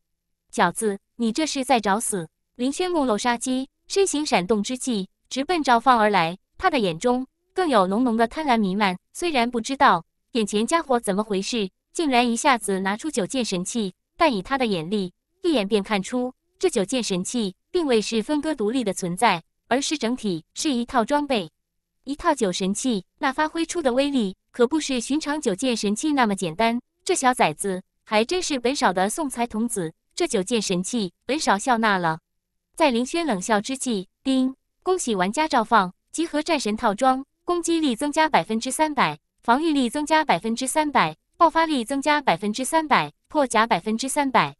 饺子，你这是在找死！林轩目露杀机，身形闪动之际，直奔赵方而来。他的眼中更有浓浓的贪婪弥漫。虽然不知道眼前家伙怎么回事，竟然一下子拿出九件神器，但以他的眼力，一眼便看出这九件神器并未是分割独立的存在，而是整体，是一套装备。一套九神器，那发挥出的威力可不是寻常九件神器那么简单。这小崽子还真是本少的送财童子，这九件神器本少笑纳了。在林轩冷笑之际，叮，恭喜玩家赵放集合战神套装，攻击力增加百分之三百，防御力增加百分之三百，爆发力增加百分之三百，破甲百分之三百。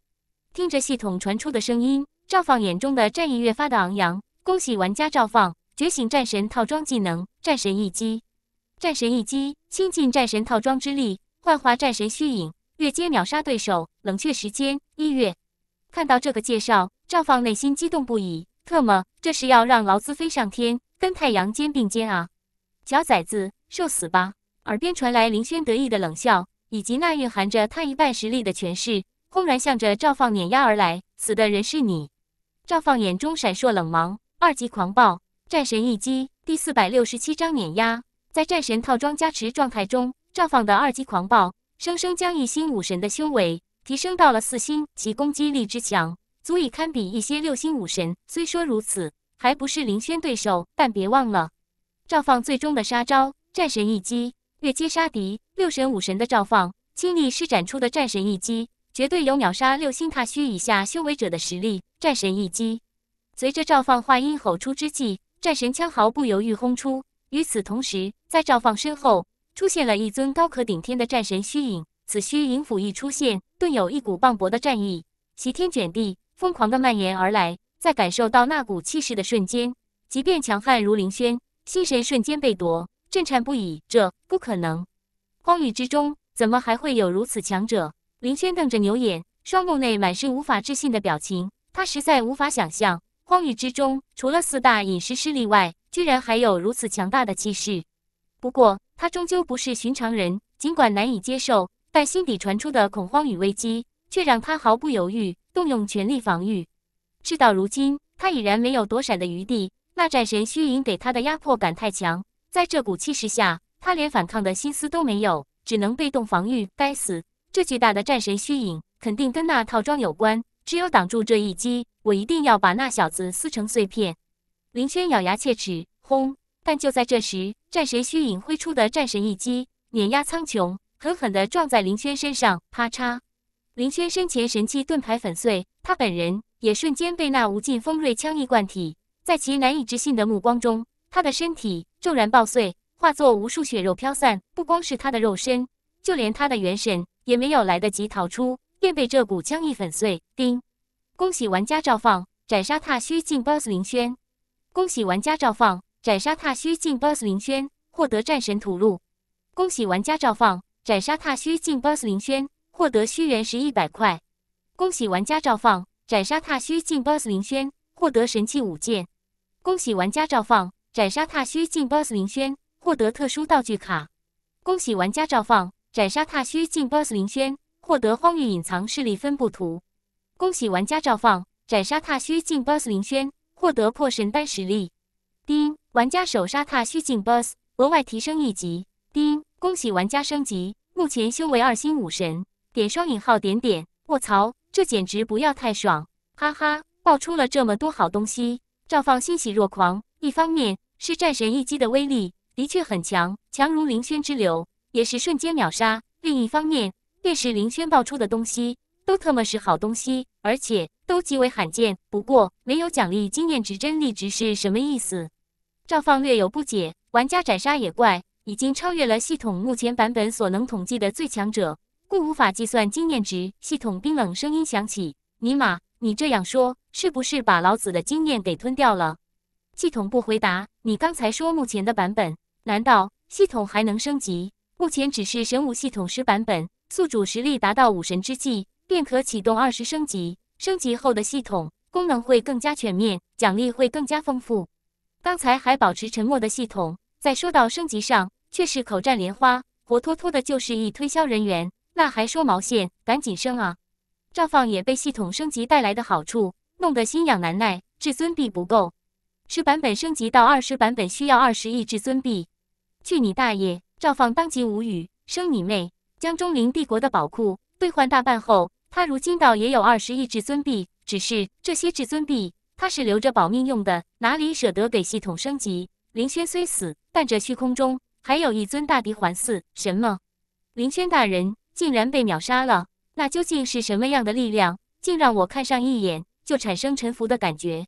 听着系统传出的声音，赵放眼中的战意越发的昂扬。恭喜玩家赵放。觉醒战神套装技能，战神一击，战神一击，倾尽战神套装之力，幻化战神虚影，越阶秒杀对手，冷却时间一月。看到这个介绍，赵放内心激动不已，特么这是要让劳资飞上天，跟太阳肩并肩啊！小崽子，受死吧！耳边传来林轩得意的冷笑，以及那蕴含着他一半实力的权势，轰然向着赵放碾压而来。死的人是你！赵放眼中闪烁冷芒，二级狂暴。战神一击第四百六十七章碾压，在战神套装加持状态中，赵放的二级狂暴，生生将一星武神的修为提升到了四星，其攻击力之强，足以堪比一些六星武神。虽说如此，还不是林轩对手，但别忘了，赵放最终的杀招——战神一击，越阶杀敌。六神武神的赵放亲力施展出的战神一击，绝对有秒杀六星踏虚以下修为者的实力。战神一击，随着赵放话音吼出之际。战神枪毫不犹豫轰出，与此同时，在赵放身后出现了一尊高可顶天的战神虚影。此虚影甫一出现，顿有一股磅礴的战意，席天卷地，疯狂地蔓延而来。在感受到那股气势的瞬间，即便强悍如林轩，心神瞬间被夺，震颤不已。这不可能！荒域之中，怎么还会有如此强者？林轩瞪着牛眼，双目内满是无法置信的表情。他实在无法想象。荒域之中，除了四大隐士势力外，居然还有如此强大的气势。不过他终究不是寻常人，尽管难以接受，但心底传出的恐慌与危机，却让他毫不犹豫动用全力防御。事到如今，他已然没有躲闪的余地。那战神虚影给他的压迫感太强，在这股气势下，他连反抗的心思都没有，只能被动防御。该死，这巨大的战神虚影肯定跟那套装有关，只有挡住这一击。我一定要把那小子撕成碎片！林轩咬牙切齿，轰！但就在这时，战神虚影挥出的战神一击碾压苍穹，狠狠地撞在林轩身上，啪嚓！林轩身前神器盾牌粉碎，他本人也瞬间被那无尽锋锐枪意灌体。在其难以置信的目光中，他的身体骤然爆碎，化作无数血肉飘散。不光是他的肉身，就连他的元神也没有来得及逃出，便被这股枪意粉碎。叮。恭喜玩家赵放斩杀踏虚进 boss 林轩！恭喜玩家赵放斩杀踏虚进 boss 林轩，获得战神屠戮，恭喜玩家赵放斩杀踏虚进 boss 林轩，获得虚原石一百块。恭喜玩家赵放斩杀踏虚进 boss 林轩，获得神器五件。恭喜玩家赵放斩杀踏虚进 boss 林轩，获得特殊道具卡。恭喜玩家赵放斩杀踏虚进 boss 林轩，获得荒域隐藏势力分布图。恭喜玩家赵放斩杀踏虚境 BOSS 林轩，获得破神丹实力。丁玩家首杀踏虚境 BOSS，额外提升一级。丁恭喜玩家升级，目前修为二星武神。点双引号点点，卧槽，这简直不要太爽！哈哈，爆出了这么多好东西，赵放欣喜若狂。一方面是战神一击的威力的确很强，强如林轩之流，也是瞬间秒杀；另一方面，便是林轩爆出的东西。都特么是好东西，而且都极为罕见。不过没有奖励经验值、真力值是什么意思？赵放略有不解。玩家斩杀野怪已经超越了系统目前版本所能统计的最强者，故无法计算经验值。系统冰冷声音响起：“尼玛，你这样说是不是把老子的经验给吞掉了？”系统不回答。你刚才说目前的版本，难道系统还能升级？目前只是神武系统十版本，宿主实力达到武神之际。便可启动二十升级，升级后的系统功能会更加全面，奖励会更加丰富。刚才还保持沉默的系统，在说到升级上却是口占莲花，活脱脱的就是一推销人员。那还说毛线，赶紧升啊！赵放也被系统升级带来的好处弄得心痒难耐，至尊币不够，十版本升级到二十版本需要二十亿至尊币。去你大爷！赵放当即无语，升你妹！将中灵帝国的宝库兑换大半后。他如今倒也有二十亿至尊币，只是这些至尊币他是留着保命用的，哪里舍得给系统升级？林轩虽死，但这虚空中还有一尊大敌环伺。什么？林轩大人竟然被秒杀了？那究竟是什么样的力量，竟让我看上一眼就产生臣服的感觉？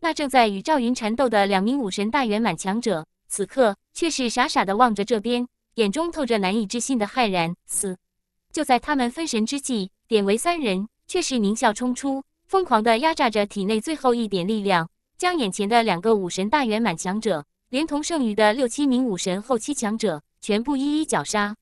那正在与赵云缠斗的两名武神大圆满强者，此刻却是傻傻的望着这边，眼中透着难以置信的骇然。死！就在他们分神之际。典韦三人却是狞笑冲出，疯狂地压榨着体内最后一点力量，将眼前的两个武神大圆满强者，连同剩余的六七名武神后期强者，全部一一绞杀。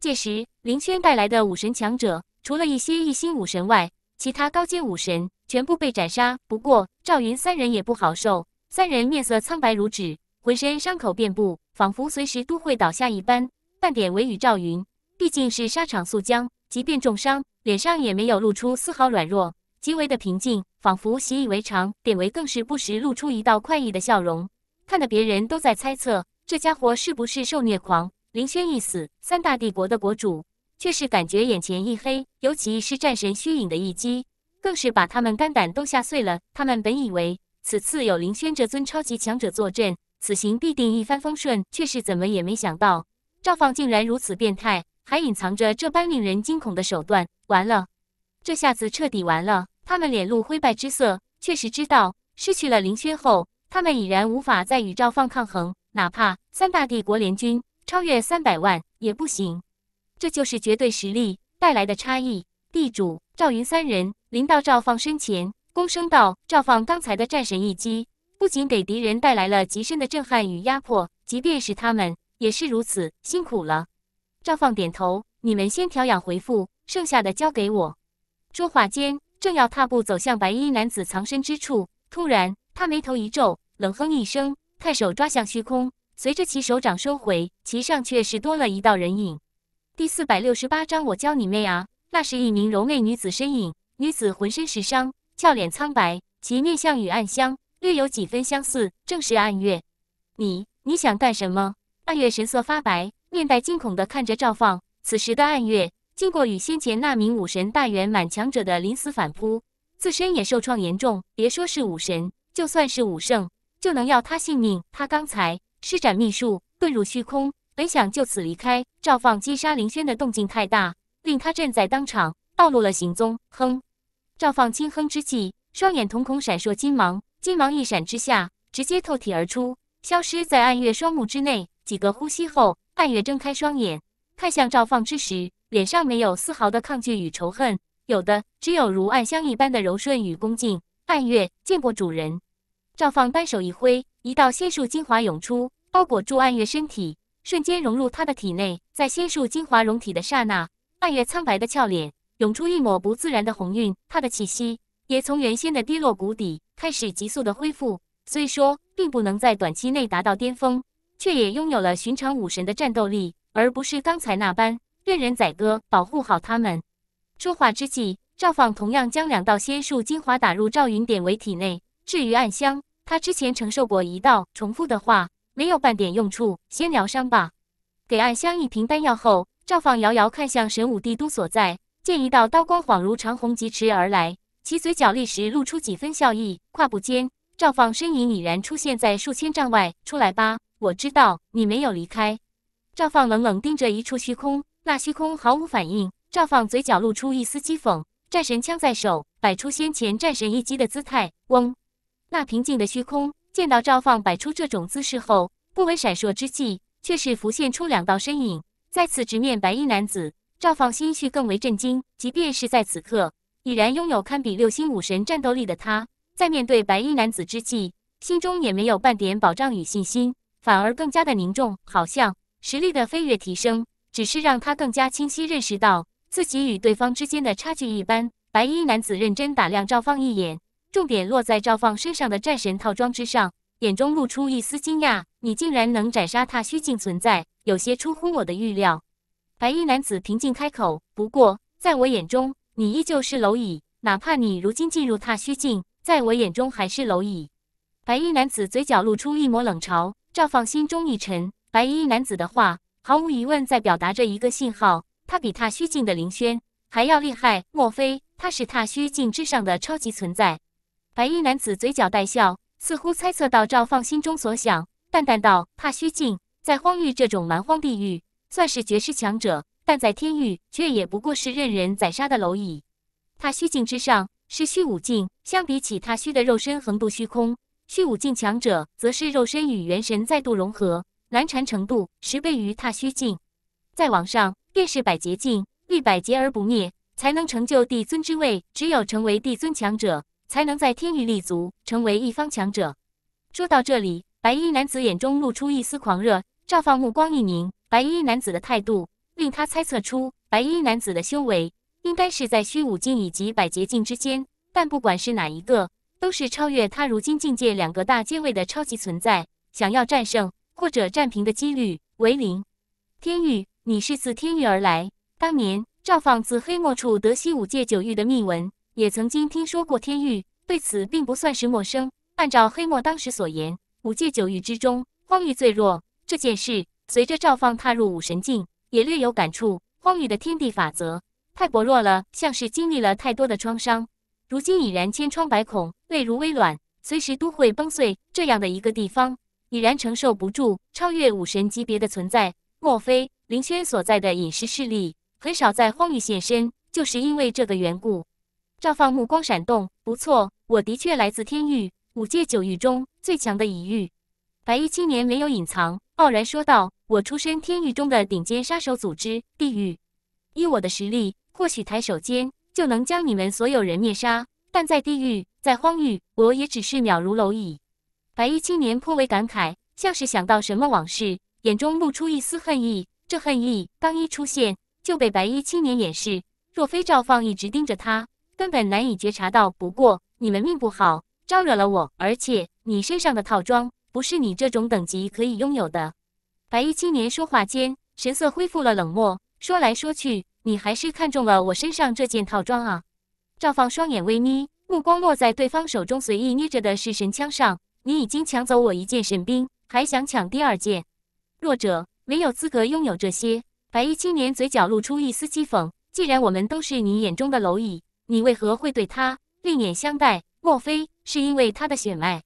届时，林轩带来的武神强者，除了一些一星武神外，其他高阶武神全部被斩杀。不过，赵云三人也不好受，三人面色苍白如纸，浑身伤口遍布，仿佛随时都会倒下一般。但典韦与赵云，毕竟是沙场宿将。即便重伤，脸上也没有露出丝毫软弱，极为的平静，仿佛习以为常。典韦更是不时露出一道快意的笑容，看得别人都在猜测这家伙是不是受虐狂。林轩一死，三大帝国的国主却是感觉眼前一黑，尤其是战神虚影的一击，更是把他们肝胆都吓碎了。他们本以为此次有林轩这尊超级强者坐镇，此行必定一帆风顺，却是怎么也没想到赵放竟然如此变态。还隐藏着这般令人惊恐的手段，完了，这下子彻底完了。他们脸露灰败之色，确实知道失去了林轩后，他们已然无法再与赵放抗衡，哪怕三大帝国联军超越三百万也不行。这就是绝对实力带来的差异。地主赵云三人临到赵放身前，躬声道：“赵放刚才的战神一击，不仅给敌人带来了极深的震撼与压迫，即便是他们也是如此。辛苦了。”赵放点头，你们先调养回复，剩下的交给我。说话间，正要踏步走向白衣男子藏身之处，突然他眉头一皱，冷哼一声，太手抓向虚空。随着其手掌收回，其上却是多了一道人影。第四百六十八章，我教你妹啊！那是一名柔媚女子身影，女子浑身是伤，俏脸苍白，其面相与暗香略有几分相似，正是暗月。你，你想干什么？暗月神色发白。面带惊恐地看着赵放。此时的暗月，经过与先前那名武神大圆满强者的临死反扑，自身也受创严重。别说是武神，就算是武圣，就能要他性命。他刚才施展秘术遁入虚空，本想就此离开。赵放击杀林轩的动静太大，令他站在当场暴露了行踪。哼！赵放轻哼之际，双眼瞳孔闪烁金芒，金芒一闪之下，直接透体而出，消失在暗月双目之内。几个呼吸后。暗月睁开双眼，看向赵放之时，脸上没有丝毫的抗拒与仇恨，有的只有如暗香一般的柔顺与恭敬。暗月见过主人。赵放单手一挥，一道仙术精华涌出，包裹住暗月身体，瞬间融入他的体内。在仙术精华融体的刹那，暗月苍白的俏脸涌出一抹不自然的红晕，他的气息也从原先的低落谷底开始急速的恢复，虽说并不能在短期内达到巅峰。却也拥有了寻常武神的战斗力，而不是刚才那般任人宰割。保护好他们。说话之际，赵放同样将两道仙术精华打入赵云、典韦体内。至于暗香，他之前承受过一道，重复的话没有半点用处。先疗伤吧。给暗香一瓶丹药后，赵放遥遥看向神武帝都所在，见一道刀光恍如长虹疾驰而来，其嘴角立时露出几分笑意。跨步间，赵放身影已然出现在数千丈外。出来吧。我知道你没有离开。赵放冷冷盯着一处虚空，那虚空毫无反应。赵放嘴角露出一丝讥讽，战神枪在手，摆出先前战神一击的姿态。嗡，那平静的虚空见到赵放摆出这种姿势后，不闻闪烁之际，却是浮现出两道身影，再次直面白衣男子。赵放心绪更为震惊，即便是在此刻已然拥有堪比六星武神战斗力的他，在面对白衣男子之际，心中也没有半点保障与信心。反而更加的凝重，好像实力的飞跃提升，只是让他更加清晰认识到自己与对方之间的差距一般。白衣男子认真打量赵放一眼，重点落在赵放身上的战神套装之上，眼中露出一丝惊讶：“你竟然能斩杀踏虚境存在，有些出乎我的预料。”白衣男子平静开口：“不过，在我眼中，你依旧是蝼蚁，哪怕你如今进入踏虚境，在我眼中还是蝼蚁。”白衣男子嘴角露出一抹冷嘲。赵放心中一沉，白衣男子的话毫无疑问在表达着一个信号：他比踏虚境的林轩还要厉害。莫非他是踏虚境之上的超级存在？白衣男子嘴角带笑，似乎猜测到赵放心中所想，淡淡道：“踏虚境在荒域这种蛮荒地域算是绝世强者，但在天域却也不过是任人宰杀的蝼蚁。踏虚境之上是虚无境，相比起踏虚的肉身横渡虚空。”虚武境强者，则是肉身与元神再度融合，难缠程度十倍于踏虚境。再往上，便是百劫境，历百劫而不灭，才能成就帝尊之位。只有成为帝尊强者，才能在天域立足，成为一方强者。说到这里，白衣男子眼中露出一丝狂热，赵放目光一凝，白衣男子的态度令他猜测出，白衣男子的修为应该是在虚武境以及百劫境之间。但不管是哪一个。都是超越他如今境界两个大阶位的超级存在，想要战胜或者战平的几率为零。天域，你是自天域而来，当年赵放自黑墨处得悉五界九域的秘闻，也曾经听说过天域，对此并不算是陌生。按照黑墨当时所言，五界九域之中，荒域最弱这件事，随着赵放踏入武神境，也略有感触。荒域的天地法则太薄弱了，像是经历了太多的创伤。如今已然千疮百孔，泪如微卵，随时都会崩碎。这样的一个地方，已然承受不住超越武神级别的存在。莫非林轩所在的隐士势力很少在荒域现身，就是因为这个缘故？赵放目光闪动，不错，我的确来自天域五界九域中最强的一域。白衣青年没有隐藏，傲然说道：“我出身天域中的顶尖杀手组织地狱。依我的实力，或许抬手间。”就能将你们所有人灭杀，但在地狱，在荒域，我也只是渺如蝼蚁。白衣青年颇为感慨，像是想到什么往事，眼中露出一丝恨意。这恨意刚一出现，就被白衣青年掩饰。若非赵放一直盯着他，根本难以觉察到。不过，你们命不好，招惹了我，而且你身上的套装不是你这种等级可以拥有的。白衣青年说话间，神色恢复了冷漠。说来说去。你还是看中了我身上这件套装啊！赵放双眼微眯，目光落在对方手中随意捏着的是神枪上。你已经抢走我一件神兵，还想抢第二件？弱者没有资格拥有这些。白衣青年嘴角露出一丝讥讽。既然我们都是你眼中的蝼蚁，你为何会对他另眼相待？莫非是因为他的血脉？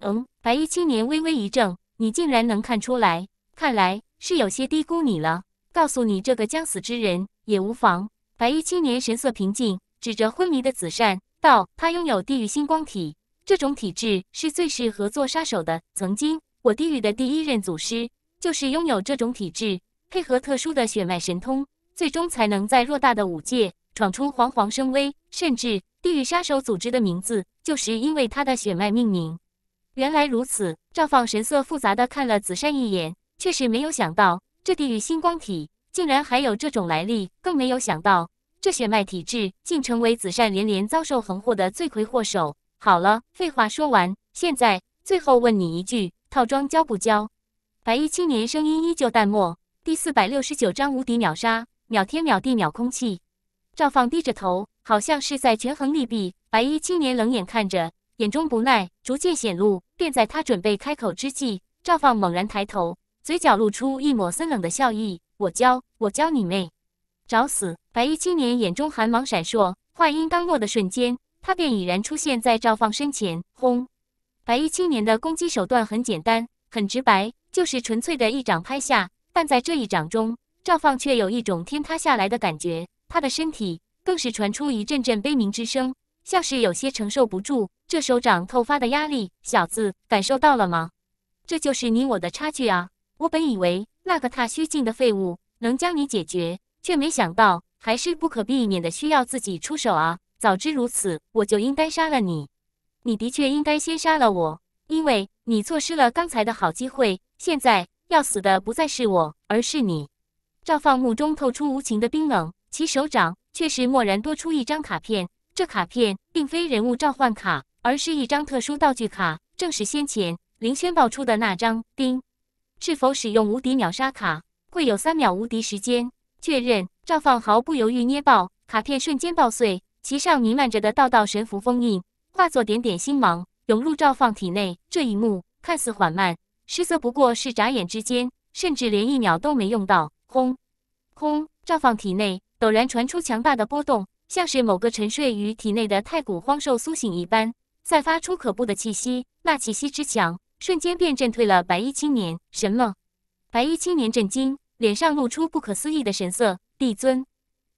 嗯，白衣青年微微一怔，你竟然能看出来，看来是有些低估你了。告诉你这个将死之人。也无妨。白衣青年神色平静，指着昏迷的紫善道：“他拥有地狱星光体，这种体质是最适合做杀手的。曾经，我地狱的第一任祖师就是拥有这种体质，配合特殊的血脉神通，最终才能在偌大的五界闯出煌煌声威。甚至，地狱杀手组织的名字就是因为他的血脉命名。”原来如此。赵放神色复杂的看了紫善一眼，确实没有想到这地狱星光体。竟然还有这种来历，更没有想到这血脉体质竟成为紫善连连遭受横祸的罪魁祸首。好了，废话说完，现在最后问你一句：套装交不交？白衣青年声音依旧淡漠。第四百六十九章无敌秒杀，秒天秒地秒空气。赵放低着头，好像是在权衡利弊。白衣青年冷眼看着，眼中不耐逐渐显露。便在他准备开口之际，赵放猛然抬头，嘴角露出一抹森冷的笑意。我教我教你妹，找死！白衣青年眼中寒芒闪烁，话音刚落的瞬间，他便已然出现在赵放身前。轰！白衣青年的攻击手段很简单，很直白，就是纯粹的一掌拍下。但在这一掌中，赵放却有一种天塌下来的感觉，他的身体更是传出一阵阵悲鸣之声，像是有些承受不住这手掌透发的压力。小子，感受到了吗？这就是你我的差距啊！我本以为那个踏虚境的废物能将你解决，却没想到还是不可避免的需要自己出手啊！早知如此，我就应该杀了你。你的确应该先杀了我，因为你错失了刚才的好机会。现在要死的不再是我，而是你。赵放目中透出无情的冰冷，其手掌却是蓦然多出一张卡片。这卡片并非人物召唤卡，而是一张特殊道具卡，正是先前林轩爆出的那张。丁。是否使用无敌秒杀卡？会有三秒无敌时间。确认。赵放毫不犹豫捏爆卡片，瞬间爆碎，其上弥漫着的道道神符封印，化作点点星芒涌入赵放体内。这一幕看似缓慢，实则不过是眨眼之间，甚至连一秒都没用到。轰轰！赵放体内陡然传出强大的波动，像是某个沉睡于体内的太古荒兽苏醒一般，散发出可怖的气息。那气息之强。瞬间便震退了白衣青年。什么？白衣青年震惊，脸上露出不可思议的神色。帝尊，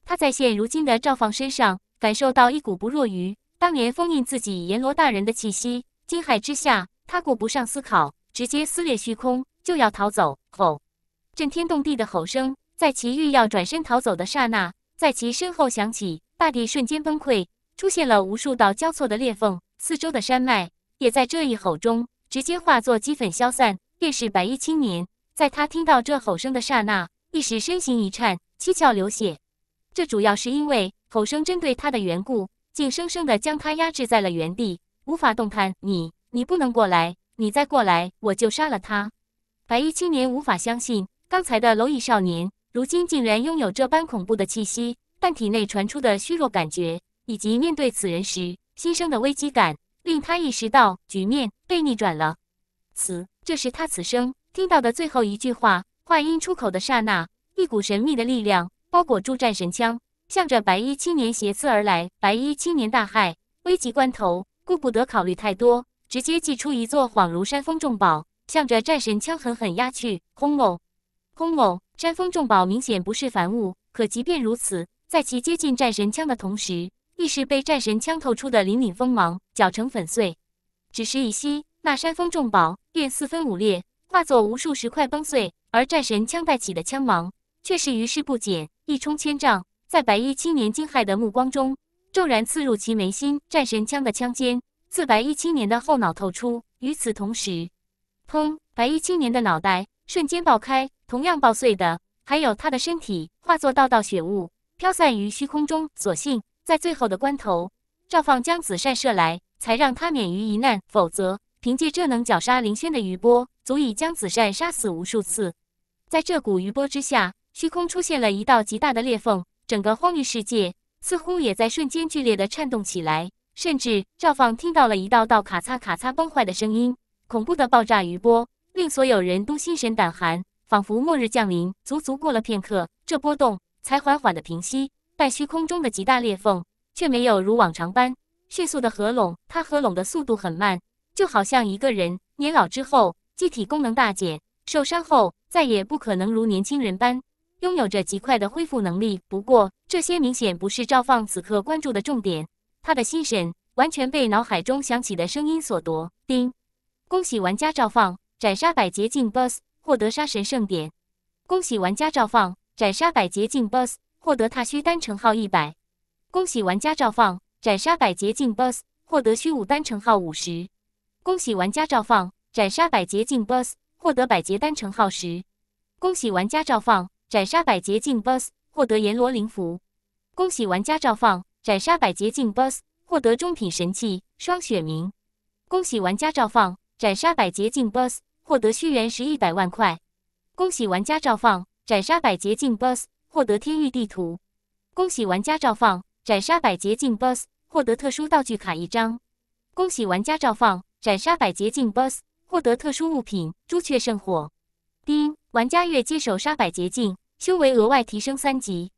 他在现如今的赵放身上感受到一股不弱于当年封印自己阎罗大人的气息。惊骇之下，他顾不上思考，直接撕裂虚空就要逃走。吼！震天动地的吼声在其欲要转身逃走的刹那，在其身后响起，大地瞬间崩溃，出现了无数道交错的裂缝，四周的山脉也在这一吼中。直接化作齑粉消散。便是白衣青年，在他听到这吼声的刹那，一时身形一颤，七窍流血。这主要是因为吼声针对他的缘故，竟生生的将他压制在了原地，无法动弹。你，你不能过来！你再过来，我就杀了他！白衣青年无法相信，刚才的蝼蚁少年，如今竟然拥有这般恐怖的气息。但体内传出的虚弱感觉，以及面对此人时心生的危机感。令他意识到局面被逆转了，此这是他此生听到的最后一句话。话音出口的刹那，一股神秘的力量包裹住战神枪，向着白衣青年斜刺而来。白衣青年大骇，危急关头顾不得考虑太多，直接祭出一座恍如山峰重宝，向着战神枪狠狠压去。轰隆，轰隆，山峰重宝明显不是凡物，可即便如此，在其接近战神枪的同时。亦是被战神枪透出的凛凛锋芒绞成粉碎，只是一息，那山峰重宝便四分五裂，化作无数石块崩碎。而战神枪带起的枪芒却是余势不减，一冲千丈，在白衣青年惊骇的目光中，骤然刺入其眉心。战神枪的枪尖自白衣青年的后脑透出，与此同时，砰！白衣青年的脑袋瞬间爆开，同样爆碎的还有他的身体，化作道道血雾飘散于虚空中。所幸。在最后的关头，赵放将紫扇射来，才让他免于一难。否则，凭借这能绞杀凌轩的余波，足以将紫扇杀死无数次。在这股余波之下，虚空出现了一道极大的裂缝，整个荒域世界似乎也在瞬间剧烈的颤动起来。甚至赵放听到了一道道咔嚓咔嚓崩坏的声音。恐怖的爆炸余波令所有人都心神胆寒，仿佛末日降临。足足过了片刻，这波动才缓缓的平息。但虚空中的极大裂缝却没有如往常般迅速的合拢，它合拢的速度很慢，就好像一个人年老之后机体功能大减，受伤后再也不可能如年轻人般拥有着极快的恢复能力。不过这些明显不是赵放此刻关注的重点，他的心神完全被脑海中响起的声音所夺。叮，恭喜玩家赵放斩杀百劫境 BOSS，获得杀神盛典。恭喜玩家赵放斩杀百劫境 BOSS。获得踏虚单称号一百，恭喜玩家赵放斩杀百劫境 BOSS，获得虚无单称号五十，恭喜玩家赵放斩杀百劫境 BOSS，获得百劫单称号十，恭喜玩家赵放斩杀百劫境 BOSS，获得阎罗灵符，恭喜玩家赵放斩杀百劫境 BOSS，获得中品神器双血明。恭喜玩家赵放斩杀百劫境 BOSS，获得虚元石一百万块，恭喜玩家赵放斩杀百劫境 BOSS。获得天域地图，恭喜玩家赵放斩杀百劫境 BOSS，获得特殊道具卡一张。恭喜玩家赵放斩杀百劫境 BOSS，获得特殊物品朱雀圣火。丁玩家月接手杀百劫境，修为额外提升三级。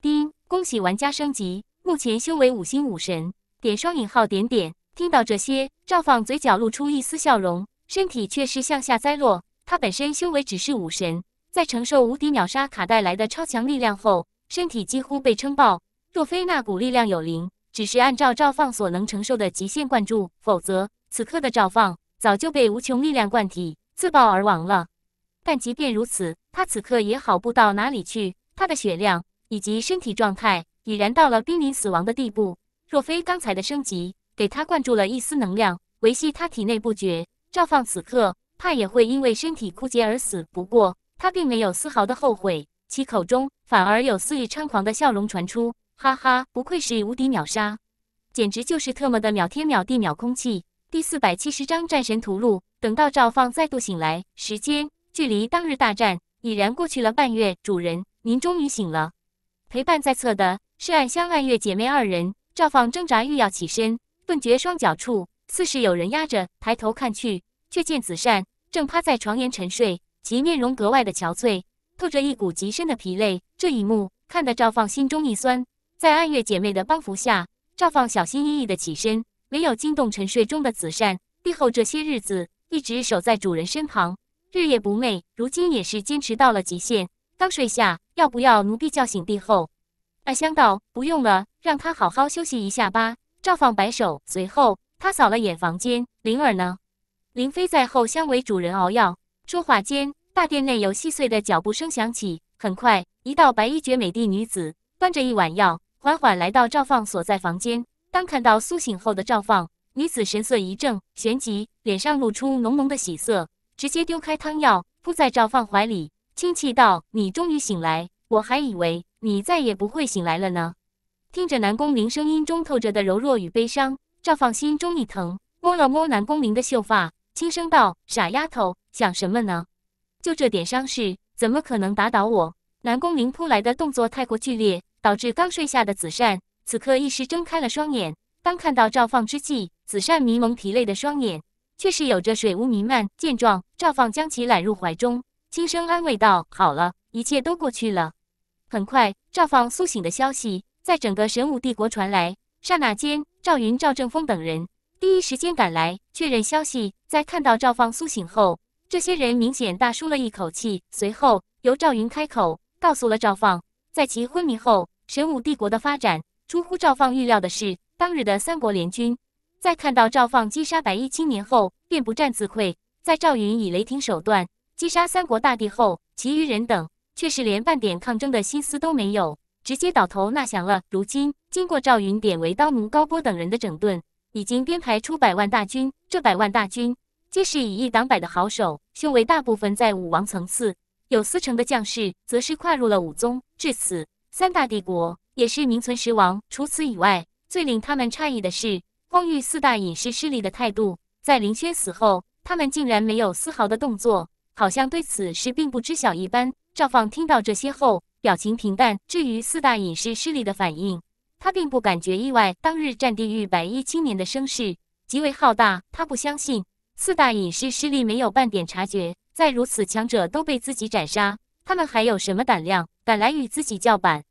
丁恭喜玩家升级，目前修为五星武神。点双引号点点。听到这些，赵放嘴角露出一丝笑容，身体却是向下栽落。他本身修为只是武神。在承受无敌秒杀卡带来的超强力量后，身体几乎被撑爆。若非那股力量有灵，只是按照赵放所能承受的极限灌注，否则此刻的赵放早就被无穷力量灌体自爆而亡了。但即便如此，他此刻也好不到哪里去。他的血量以及身体状态已然到了濒临死亡的地步。若非刚才的升级给他灌注了一丝能量维系他体内不绝，赵放此刻怕也会因为身体枯竭而死。不过，他并没有丝毫的后悔，其口中反而有肆意猖狂的笑容传出：“哈哈，不愧是无敌秒杀，简直就是特么的秒天秒地秒空气！”第四百七十章战神屠戮。等到赵放再度醒来，时间距离当日大战已然过去了半月。主人，您终于醒了。陪伴在侧的是暗香暗月姐妹二人。赵放挣扎欲要起身，顿觉双脚处似是有人压着，抬头看去，却见子善正趴在床沿沉睡。其面容格外的憔悴，透着一股极深的疲累。这一幕看得赵放心中一酸。在暗月姐妹的帮扶下，赵放小心翼翼地起身，没有惊动沉睡中的紫善。帝后这些日子一直守在主人身旁，日夜不寐，如今也是坚持到了极限。刚睡下，要不要奴婢叫醒帝后？艾香道：“不用了，让她好好休息一下吧。”赵放摆手，随后他扫了眼房间，灵儿呢？灵妃在后厢为主人熬药。说话间，大殿内有细碎的脚步声响起。很快，一道白衣绝美的女子端着一碗药，缓缓来到赵放所在房间。当看到苏醒后的赵放，女子神色一怔，旋即脸上露出浓浓的喜色，直接丢开汤药，扑在赵放怀里，轻气道：“你终于醒来，我还以为你再也不会醒来了呢。”听着南宫翎声音中透着的柔弱与悲伤，赵放心中一疼，摸了摸南宫翎的秀发。轻声道：“傻丫头，想什么呢？就这点伤势，怎么可能打倒我？”南宫翎扑来的动作太过剧烈，导致刚睡下的子善此刻一时睁开了双眼。当看到赵放之际，子善迷蒙疲累的双眼却是有着水雾弥漫。见状，赵放将其揽入怀中，轻声安慰道：“好了，一切都过去了。”很快，赵放苏醒的消息在整个神武帝国传来，刹那间，赵云、赵正风等人。第一时间赶来确认消息，在看到赵放苏醒后，这些人明显大舒了一口气。随后由赵云开口告诉了赵放，在其昏迷后，神武帝国的发展出乎赵放预料的是，当日的三国联军在看到赵放击杀白衣青年后，便不战自溃。在赵云以雷霆手段击杀三国大帝后，其余人等却是连半点抗争的心思都没有，直接倒头纳降了。如今经过赵云、典韦、刀奴高波等人的整顿。已经编排出百万大军，这百万大军皆是以一挡百的好手，修为大部分在武王层次。有四成的将士则是跨入了武宗。至此，三大帝国也是名存实亡。除此以外，最令他们诧异的是，光遇四大隐士势力的态度。在林轩死后，他们竟然没有丝毫的动作，好像对此事并不知晓一般。赵放听到这些后，表情平淡。至于四大隐士势力的反应。他并不感觉意外，当日战地狱百亿青年的声势极为浩大，他不相信四大隐士势力没有半点察觉。再如此强者都被自己斩杀，他们还有什么胆量敢来与自己叫板？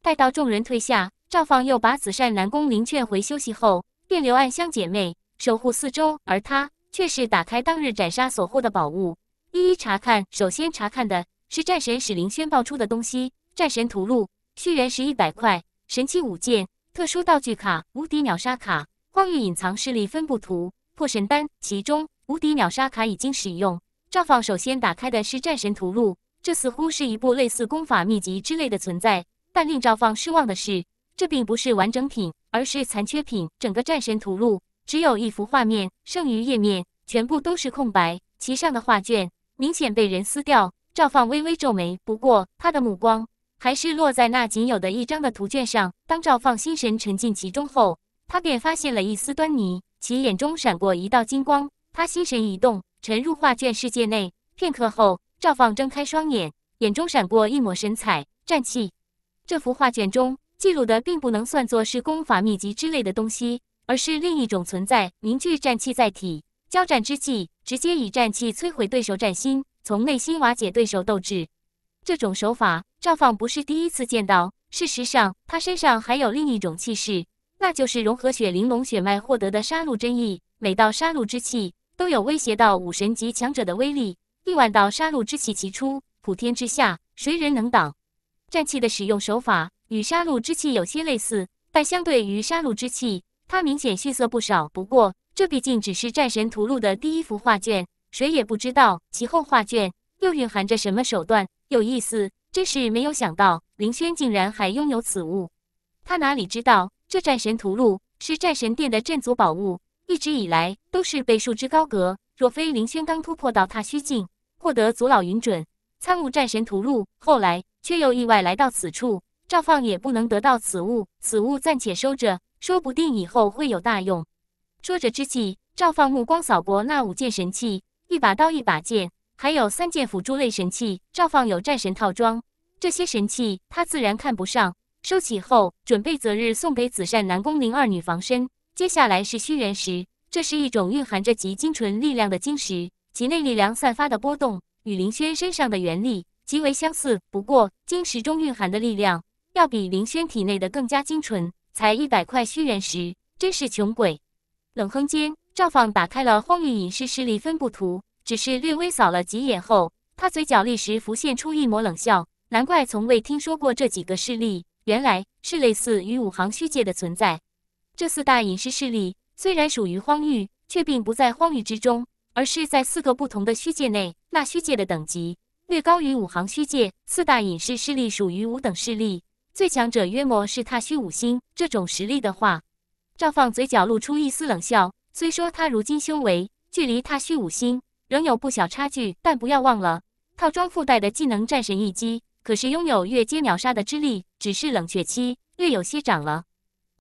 待到众人退下，赵放又把紫扇、南宫翎劝回休息后，便留暗香姐妹守护四周，而他却是打开当日斩杀所获的宝物，一一查看。首先查看的是战神史灵轩爆出的东西——战神屠戮续缘石一百块。神器五件、特殊道具卡、无敌秒杀卡、荒域隐藏势力分布图、破神丹，其中无敌秒杀卡已经使用。赵放首先打开的是《战神屠戮》，这似乎是一部类似功法秘籍之类的存在。但令赵放失望的是，这并不是完整品，而是残缺品。整个《战神屠戮》只有一幅画面，剩余页面全部都是空白，其上的画卷明显被人撕掉。赵放微微皱眉，不过他的目光。还是落在那仅有的一张的图卷上。当赵放心神沉浸其中后，他便发现了一丝端倪，其眼中闪过一道金光。他心神一动，沉入画卷世界内。片刻后，赵放睁开双眼，眼中闪过一抹神采。战气，这幅画卷中记录的并不能算作是功法秘籍之类的东西，而是另一种存在，凝聚战气载体。交战之际，直接以战气摧毁对手战心，从内心瓦解对手斗志。这种手法，赵放不是第一次见到。事实上，他身上还有另一种气势，那就是融合血玲珑血脉获得的杀戮真意。每道杀戮之气都有威胁到武神级强者的威力。亿万道杀戮之气齐出，普天之下，谁人能挡？战气的使用手法与杀戮之气有些类似，但相对于杀戮之气，它明显逊色不少。不过，这毕竟只是战神屠戮的第一幅画卷，谁也不知道其后画卷又蕴含着什么手段。有意思，真是没有想到，林轩竟然还拥有此物。他哪里知道，这战神屠戮是战神殿的镇族宝物，一直以来都是被束之高阁。若非林轩刚突破到踏虚境，获得族老允准参悟战神屠戮，后来却又意外来到此处，赵放也不能得到此物。此物暂且收着，说不定以后会有大用。说着之际，赵放目光扫过那五件神器，一把刀，一把剑。还有三件辅助类神器，赵放有战神套装，这些神器他自然看不上，收起后准备择日送给紫善、南宫灵二女防身。接下来是虚元石，这是一种蕴含着极精纯力量的晶石，其内力量散发的波动与林轩身上的元力极为相似，不过晶石中蕴含的力量要比林轩体内的更加精纯。才一百块虚元石，真是穷鬼！冷哼间，赵放打开了荒域隐士势力分布图。只是略微扫了几眼后，他嘴角立时浮现出一抹冷笑。难怪从未听说过这几个势力，原来是类似于五行虚界的存在。这四大隐士势力虽然属于荒域，却并不在荒域之中，而是在四个不同的虚界内。那虚界的等级略高于五行虚界，四大隐士势力属于五等势力，最强者约莫是踏虚五星。这种实力的话，赵放嘴角露出一丝冷笑。虽说他如今修为距离踏虚五星，仍有不小差距，但不要忘了，套装附带的技能“战神一击”可是拥有越阶秒杀的之力，只是冷却期略有些长了。